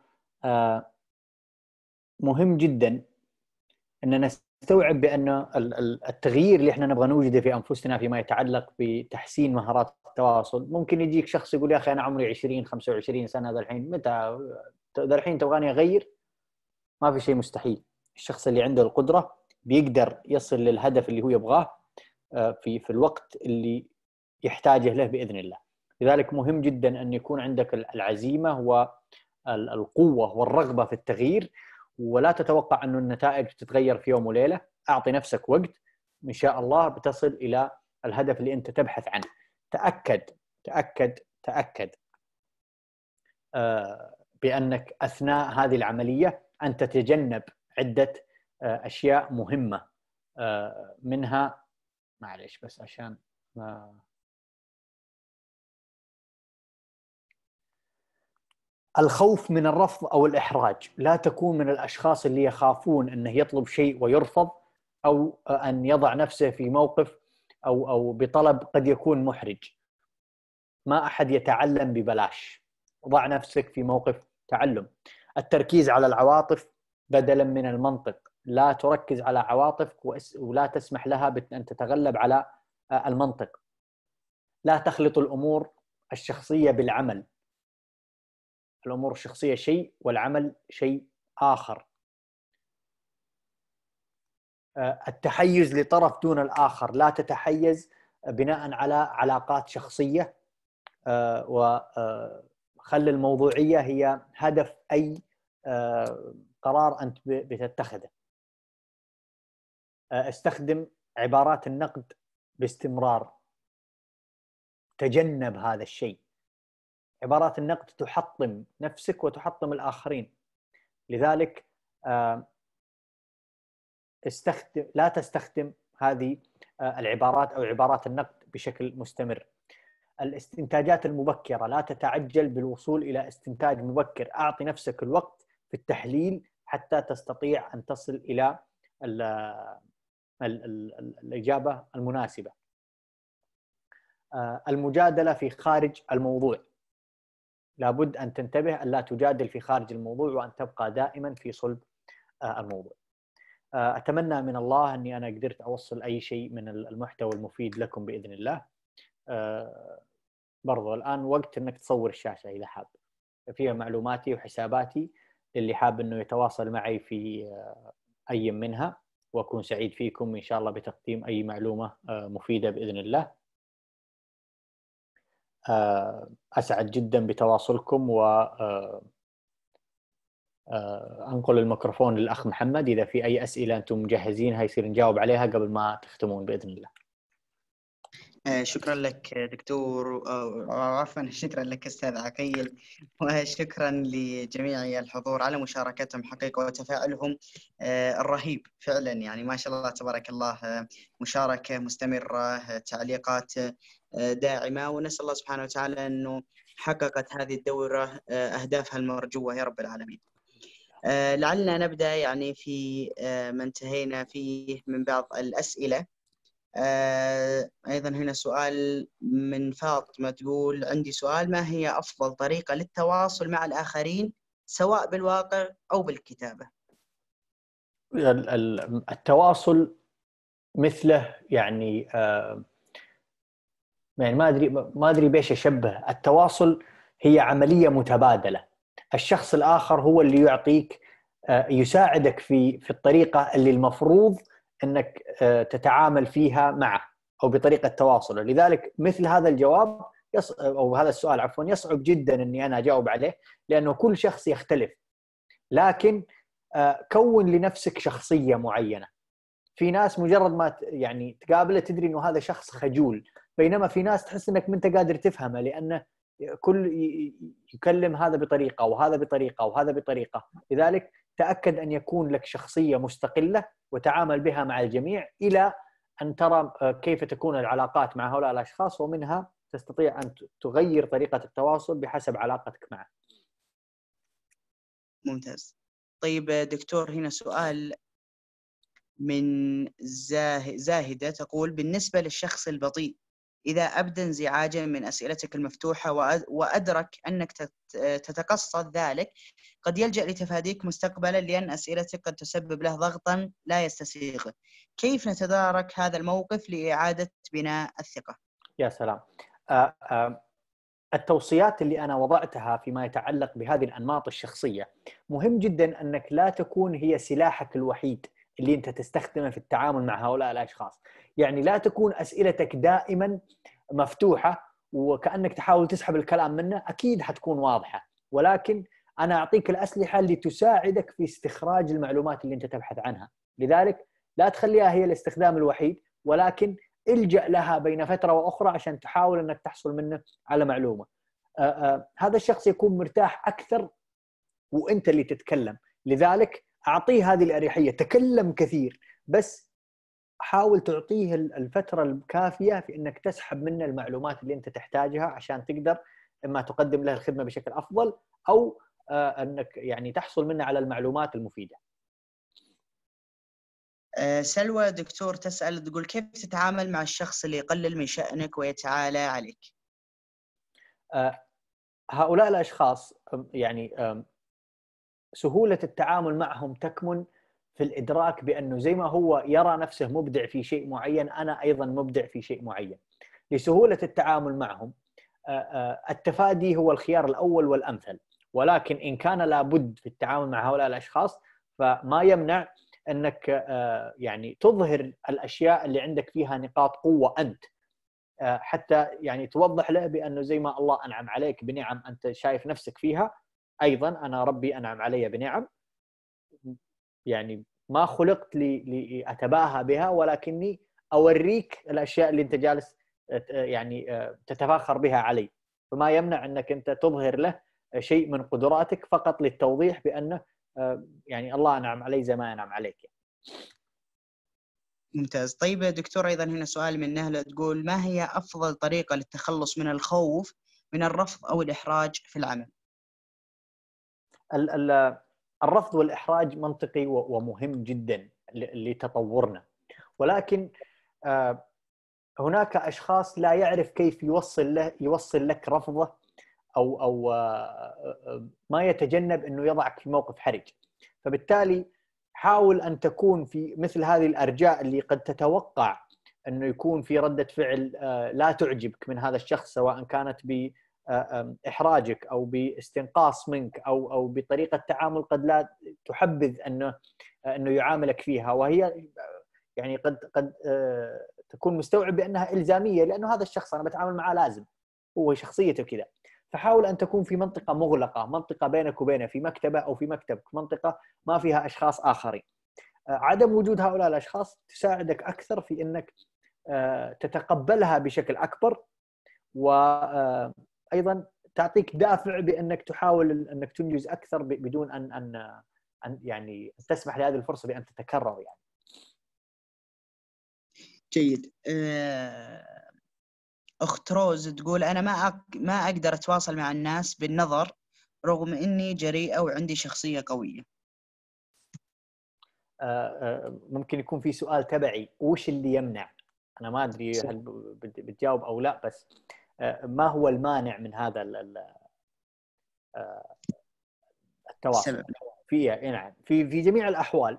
آه مهم جدا ان نستوعب بان التغيير اللي احنا نبغى نوجده في انفسنا فيما يتعلق بتحسين مهارات التواصل ممكن يجيك شخص يقول يا اخي انا عمري 20 25 سنه ذا الحين متى ذا الحين تبغاني اغير ما في شيء مستحيل الشخص اللي عنده القدره بيقدر يصل للهدف اللي هو يبغاه آه، في في الوقت اللي يحتاجه له باذن الله لذلك مهم جدا ان يكون عندك العزيمه والقوه والرغبه في التغيير ولا تتوقع انه النتائج تتغير في يوم وليله اعطي نفسك وقت ان شاء الله بتصل الى الهدف اللي انت تبحث عنه تاكد تاكد تاكد آه، بانك اثناء هذه العمليه ان تتجنب عده آه، اشياء مهمه آه، منها معلش بس عشان ما الخوف من الرفض او الاحراج، لا تكون من الاشخاص اللي يخافون انه يطلب شيء ويرفض او ان يضع نفسه في موقف او او بطلب قد يكون محرج. ما احد يتعلم ببلاش. ضع نفسك في موقف تعلم. التركيز على العواطف بدلا من المنطق، لا تركز على عواطفك ولا تسمح لها ان تتغلب على آه، المنطق. لا تخلط الامور الشخصيه بالعمل، الامور الشخصيه شيء والعمل شيء اخر آه، التحيز لطرف دون الاخر لا تتحيز بناء على علاقات شخصيه آه، وخل آه، الموضوعيه هي هدف اي قرار انت بتتخذه استخدم عبارات النقد باستمرار تجنب هذا الشيء عبارات النقد تحطم نفسك وتحطم الآخرين لذلك آه، استخدم لا تستخدم هذه آه، العبارات أو عبارات النقد بشكل مستمر الاستنتاجات المبكرة لا تتعجل بالوصول إلى استنتاج مبكر أعطي نفسك الوقت في التحليل حتى تستطيع أن تصل إلى الـ الـ الـ الإجابة المناسبة آه، المجادلة في خارج الموضوع لابد ان تنتبه الا تجادل في خارج الموضوع وان تبقى دائما في صلب آه، الموضوع. آه، اتمنى من الله اني انا قدرت اوصل اي شيء من المحتوى المفيد لكم باذن الله. آه، برضو الان وقت انك تصور الشاشه اذا حاب. فيها معلوماتي وحساباتي للي حاب انه يتواصل معي في اي منها واكون سعيد فيكم ان شاء الله بتقديم اي معلومه مفيده باذن الله. آه، اسعد جدا بتواصلكم و آه، آه، انقل الميكروفون للاخ محمد اذا في اي اسئله انتم مجهزينها يصير نجاوب عليها قبل ما تختمون باذن الله. آه، شكرا لك دكتور آه، آه، عفوا شكرا لك استاذ عقيل وشكرا لجميع الحضور على مشاركتهم حقيقه وتفاعلهم الرهيب فعلا يعني ما شاء الله تبارك الله مشاركه مستمره تعليقات داعمه ونسال الله سبحانه وتعالى انه حققت هذه الدوره اهدافها المرجوه يا رب العالمين. لعلنا نبدا يعني في ما انتهينا فيه من بعض الاسئله أيضا هنا سؤال من فاطمة تقول عندي سؤال ما هي أفضل طريقة للتواصل مع الآخرين سواء بالواقع أو بالكتابة يعني التواصل مثله يعني آه، يعني ما ادري ما ادري بيش اشبه التواصل هي عمليه متبادله الشخص الاخر هو اللي يعطيك آه، يساعدك في في الطريقه اللي المفروض انك آه، تتعامل فيها معه او بطريقه تواصله لذلك مثل هذا الجواب يص... او هذا السؤال عفوا يصعب جدا اني انا اجاوب عليه لانه كل شخص يختلف لكن آه، كون لنفسك شخصيه معينه في ناس مجرد ما يعني تقابله تدري انه هذا شخص خجول بينما في ناس تحس انك ما انت قادر تفهمه لانه كل يكلم هذا بطريقه وهذا بطريقه وهذا بطريقه لذلك تاكد ان يكون لك شخصيه مستقله وتعامل بها مع الجميع الى ان ترى آه، كيف تكون العلاقات مع هؤلاء الاشخاص ومنها تستطيع ان تغير طريقه التواصل بحسب علاقتك معه. ممتاز. طيب آه، دكتور هنا سؤال من زاهده تقول بالنسبه للشخص البطيء إذا أبدى انزعاجا من أسئلتك المفتوحة وأدرك أنك تتقصد ذلك قد يلجأ لتفاديك مستقبلا لأن أسئلتك قد تسبب له ضغطا لا يستسيغه كيف نتدارك هذا الموقف لإعادة بناء الثقة؟ يا سلام آه، آه، التوصيات اللي أنا وضعتها فيما يتعلق بهذه الأنماط الشخصية مهم جدا أنك لا تكون هي سلاحك الوحيد اللي انت تستخدمه في التعامل مع هؤلاء الاشخاص يعني لا تكون اسئلتك دائما مفتوحه وكانك تحاول تسحب الكلام منه اكيد حتكون واضحه ولكن انا اعطيك الاسلحه اللي تساعدك في استخراج المعلومات اللي انت تبحث عنها لذلك لا تخليها هي الاستخدام الوحيد ولكن الجا لها بين فتره واخرى عشان تحاول انك تحصل منه على معلومه آآ آه، آآ آه، هذا الشخص يكون مرتاح اكثر وانت اللي تتكلم لذلك اعطيه هذه الاريحيه تكلم كثير بس حاول تعطيه الفتره الكافيه في انك تسحب منه المعلومات اللي انت تحتاجها عشان تقدر اما تقدم له الخدمه بشكل افضل او آه، انك يعني تحصل منه على المعلومات المفيده. آه، سلوى دكتور تسال تقول كيف تتعامل مع الشخص اللي يقلل من شانك ويتعالى عليك؟ آه، هؤلاء الاشخاص يعني سهوله التعامل معهم تكمن في الادراك بانه زي ما هو يرى نفسه مبدع في شيء معين انا ايضا مبدع في شيء معين. لسهوله التعامل معهم آه، آه، التفادي هو الخيار الاول والامثل ولكن ان كان لابد في التعامل مع هؤلاء الاشخاص فما يمنع انك آه، يعني تظهر الاشياء اللي عندك فيها نقاط قوه انت حتى يعني توضح له بانه زي ما الله انعم عليك بنعم انت شايف نفسك فيها ايضا انا ربي انعم علي بنعم يعني ما خلقت لاتباهى بها ولكني اوريك الاشياء اللي انت جالس يعني آه، تتفاخر بها علي فما يمنع انك انت تظهر له شيء من قدراتك فقط للتوضيح بانه آه، يعني الله انعم علي زي ما انعم عليك ممتاز طيب دكتور ايضا هنا سؤال من نهله تقول ما هي افضل طريقه للتخلص من الخوف من الرفض او الاحراج في العمل الرفض والاحراج منطقي ومهم جدا لتطورنا ولكن آه، هناك اشخاص لا يعرف كيف يوصل له يوصل لك رفضه او او آه، ما يتجنب انه يضعك في موقف حرج فبالتالي حاول ان تكون في مثل هذه الارجاء اللي قد تتوقع انه يكون في رده فعل آه، لا تعجبك من هذا الشخص سواء كانت ب باحراجك آه، آه، او باستنقاص منك او او بطريقه تعامل قد لا تحبذ انه انه يعاملك فيها وهي يعني قد قد آه، تكون مستوعب بانها الزاميه لانه هذا الشخص انا بتعامل معاه لازم هو شخصيته كذا فحاول ان تكون في منطقه مغلقه، منطقه بينك وبينه في مكتبه او في مكتبك، منطقه ما فيها اشخاص اخرين. عدم وجود هؤلاء الاشخاص تساعدك اكثر في انك تتقبلها بشكل اكبر و ايضا تعطيك دافع بانك تحاول انك تنجز اكثر بدون ان ان ان يعني تسمح لهذه الفرصه بان تتكرر يعني. جيد آه، اخت روز تقول انا ما أك... ما اقدر اتواصل مع الناس بالنظر رغم اني جريئه وعندي شخصيه قويه. آه، آه، ممكن يكون في سؤال تبعي وش اللي يمنع؟ انا ما ادري هل بتجاوب او لا بس ما هو المانع من هذا التواصل في نعم في في جميع الاحوال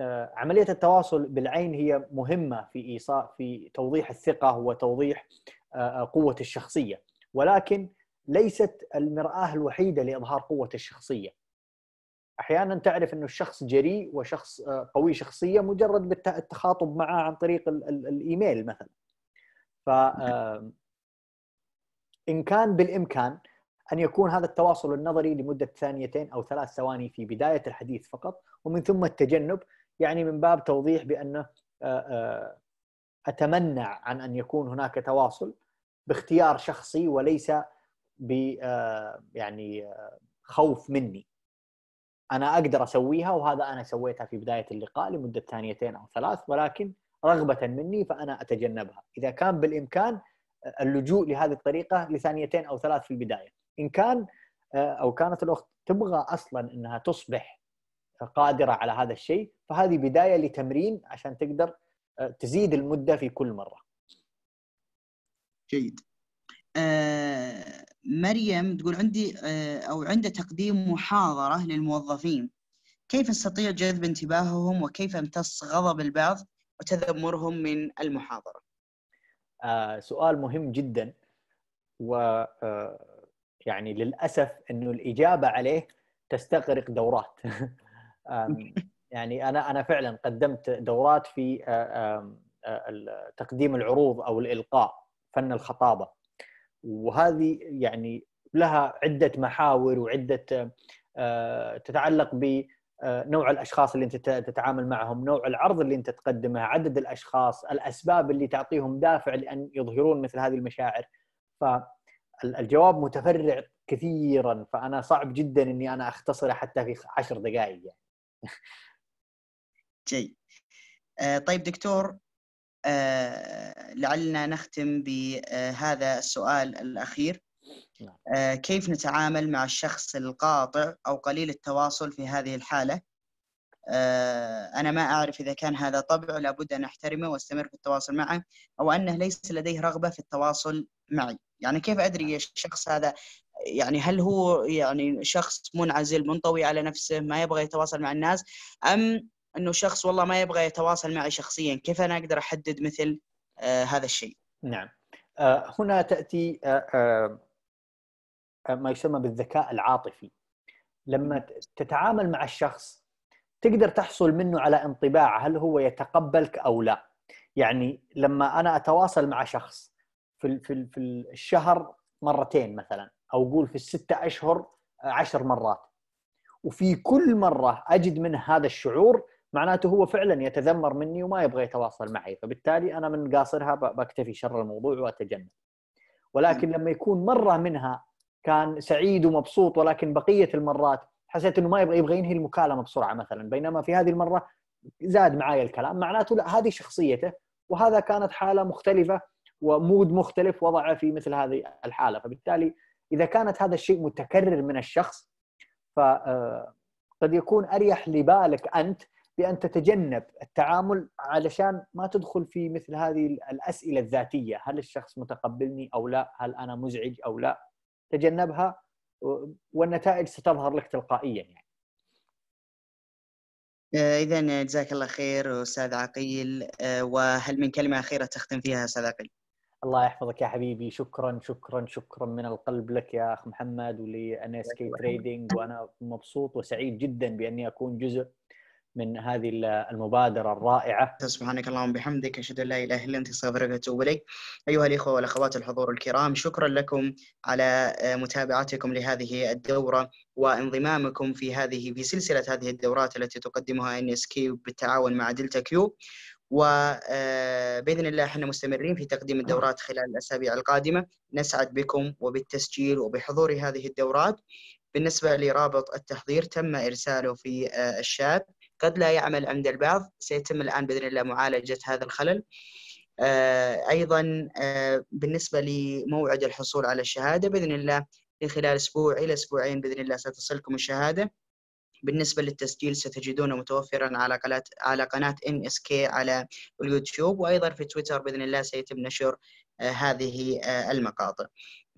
آه، عمليه التواصل بالعين هي مهمه في ايصاء في توضيح الثقه وتوضيح آه، آه، قوه الشخصيه ولكن ليست المراه الوحيده لاظهار قوه الشخصيه احيانا تعرف انه الشخص جريء وشخص قوي شخصيه مجرد بالتخاطب معه عن طريق الايميل مثلا ف إن كان بالإمكان أن يكون هذا التواصل النظري لمدة ثانيتين أو ثلاث ثواني في بداية الحديث فقط ومن ثم التجنب يعني من باب توضيح بأنه آه، آه، أتمنع عن أن يكون هناك تواصل باختيار شخصي وليس ب آه، يعني خوف مني انا اقدر اسويها وهذا انا سويتها في بدايه اللقاء لمده ثانيتين او ثلاث ولكن رغبه مني فانا اتجنبها اذا كان بالامكان اللجوء لهذه الطريقه لثانيتين او ثلاث في البدايه ان كان آه، او كانت الاخت تبغى اصلا انها تصبح قادره على هذا الشيء فهذه بدايه لتمرين عشان تقدر آه، تزيد المده في كل مره جيد آه، مريم تقول عندي او عنده تقديم محاضره للموظفين كيف استطيع جذب انتباههم وكيف امتص غضب البعض وتذمرهم من المحاضره آه، سؤال مهم جدا و آه، يعني للاسف انه الاجابه عليه تستغرق دورات يعني انا انا فعلا قدمت دورات في آه، تقديم العروض او الالقاء فن الخطابه وهذه يعني لها عده محاور وعده تتعلق ب آه، نوع الاشخاص اللي انت تتعامل معهم، نوع العرض اللي انت تقدمه، عدد الاشخاص، الاسباب اللي تعطيهم دافع لان يظهرون مثل هذه المشاعر. فالجواب متفرع كثيرا فانا صعب جدا اني انا اختصره حتى في عشر دقائق يعني. جيد. آه، طيب دكتور آه، لعلنا نختم بهذا السؤال الاخير نعم. آه، كيف نتعامل مع الشخص القاطع أو قليل التواصل في هذه الحالة آه، أنا ما أعرف إذا كان هذا طبع لابد أن أحترمه وأستمر في التواصل معه أو أنه ليس لديه رغبة في التواصل معي يعني كيف أدري نعم. الشخص هذا يعني هل هو يعني شخص منعزل منطوي على نفسه ما يبغى يتواصل مع الناس أم أنه شخص والله ما يبغى يتواصل معي شخصيا كيف أنا أقدر أحدد مثل آه، هذا الشيء نعم هنا تأتي ما يسمى بالذكاء العاطفي لما تتعامل مع الشخص تقدر تحصل منه على انطباع هل هو يتقبلك او لا يعني لما انا اتواصل مع شخص في في في الشهر مرتين مثلا او قول في الستة اشهر عشر مرات وفي كل مره اجد منه هذا الشعور معناته هو فعلا يتذمر مني وما يبغى يتواصل معي فبالتالي انا من قاصرها بكتفي شر الموضوع واتجنب ولكن لما يكون مره منها كان سعيد ومبسوط ولكن بقيه المرات حسيت انه ما يبغى يبغى ينهي المكالمه بسرعه مثلا بينما في هذه المره زاد معايا الكلام معناته لا هذه شخصيته وهذا كانت حاله مختلفه ومود مختلف وضعه في مثل هذه الحاله فبالتالي اذا كانت هذا الشيء متكرر من الشخص ف آه، قد يكون اريح لبالك انت بان تتجنب التعامل علشان ما تدخل في مثل هذه الاسئله الذاتيه هل الشخص متقبلني او لا هل انا مزعج او لا تجنبها والنتائج ستظهر لك تلقائيا يعني آه، اذا جزاك الله خير استاذ عقيل آه، وهل من كلمه اخيره تختم فيها استاذ عقيل الله يحفظك يا حبيبي شكرا شكرا شكرا من القلب لك يا اخ محمد ولانس كي تريدينج وانا مبسوط وسعيد جدا باني اكون جزء من هذه المبادرة الرائعة سبحانك اللهم بحمدك أشهد أن لا إله إلا أنت أستغفرك وأتوب إليك أيها الإخوة والأخوات الحضور الكرام شكرا لكم على آه، متابعتكم لهذه الدورة وانضمامكم في هذه في سلسلة هذه الدورات التي تقدمها إن إس كيو بالتعاون مع دلتا كيو وباذن آه، الله احنا مستمرين في تقديم الدورات خلال الاسابيع القادمه نسعد بكم وبالتسجيل وبحضور هذه الدورات بالنسبه لرابط التحضير تم ارساله في آه، الشات قد لا يعمل عند البعض سيتم الآن بإذن الله معالجة هذا الخلل آه، أيضا آه، بالنسبة لموعد الحصول على الشهادة بإذن الله في خلال أسبوع إلى أسبوعين بإذن الله ستصلكم الشهادة بالنسبة للتسجيل ستجدونه متوفرا على قناة على قناة NSK على اليوتيوب وأيضا في تويتر بإذن الله سيتم نشر آه، هذه المقاطع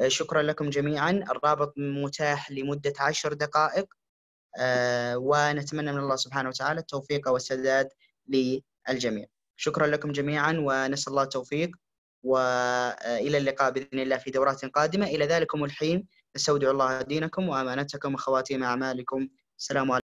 شكرا لكم جميعا الرابط متاح لمدة عشر دقائق آه، ونتمنى من الله سبحانه وتعالى التوفيق والسداد للجميع شكرا لكم جميعا ونسأل الله التوفيق وإلى آه، اللقاء بإذن الله في دورات قادمة إلى ذلكم الحين استودع الله دينكم وأمانتكم وخواتيم أعمالكم السلام عليكم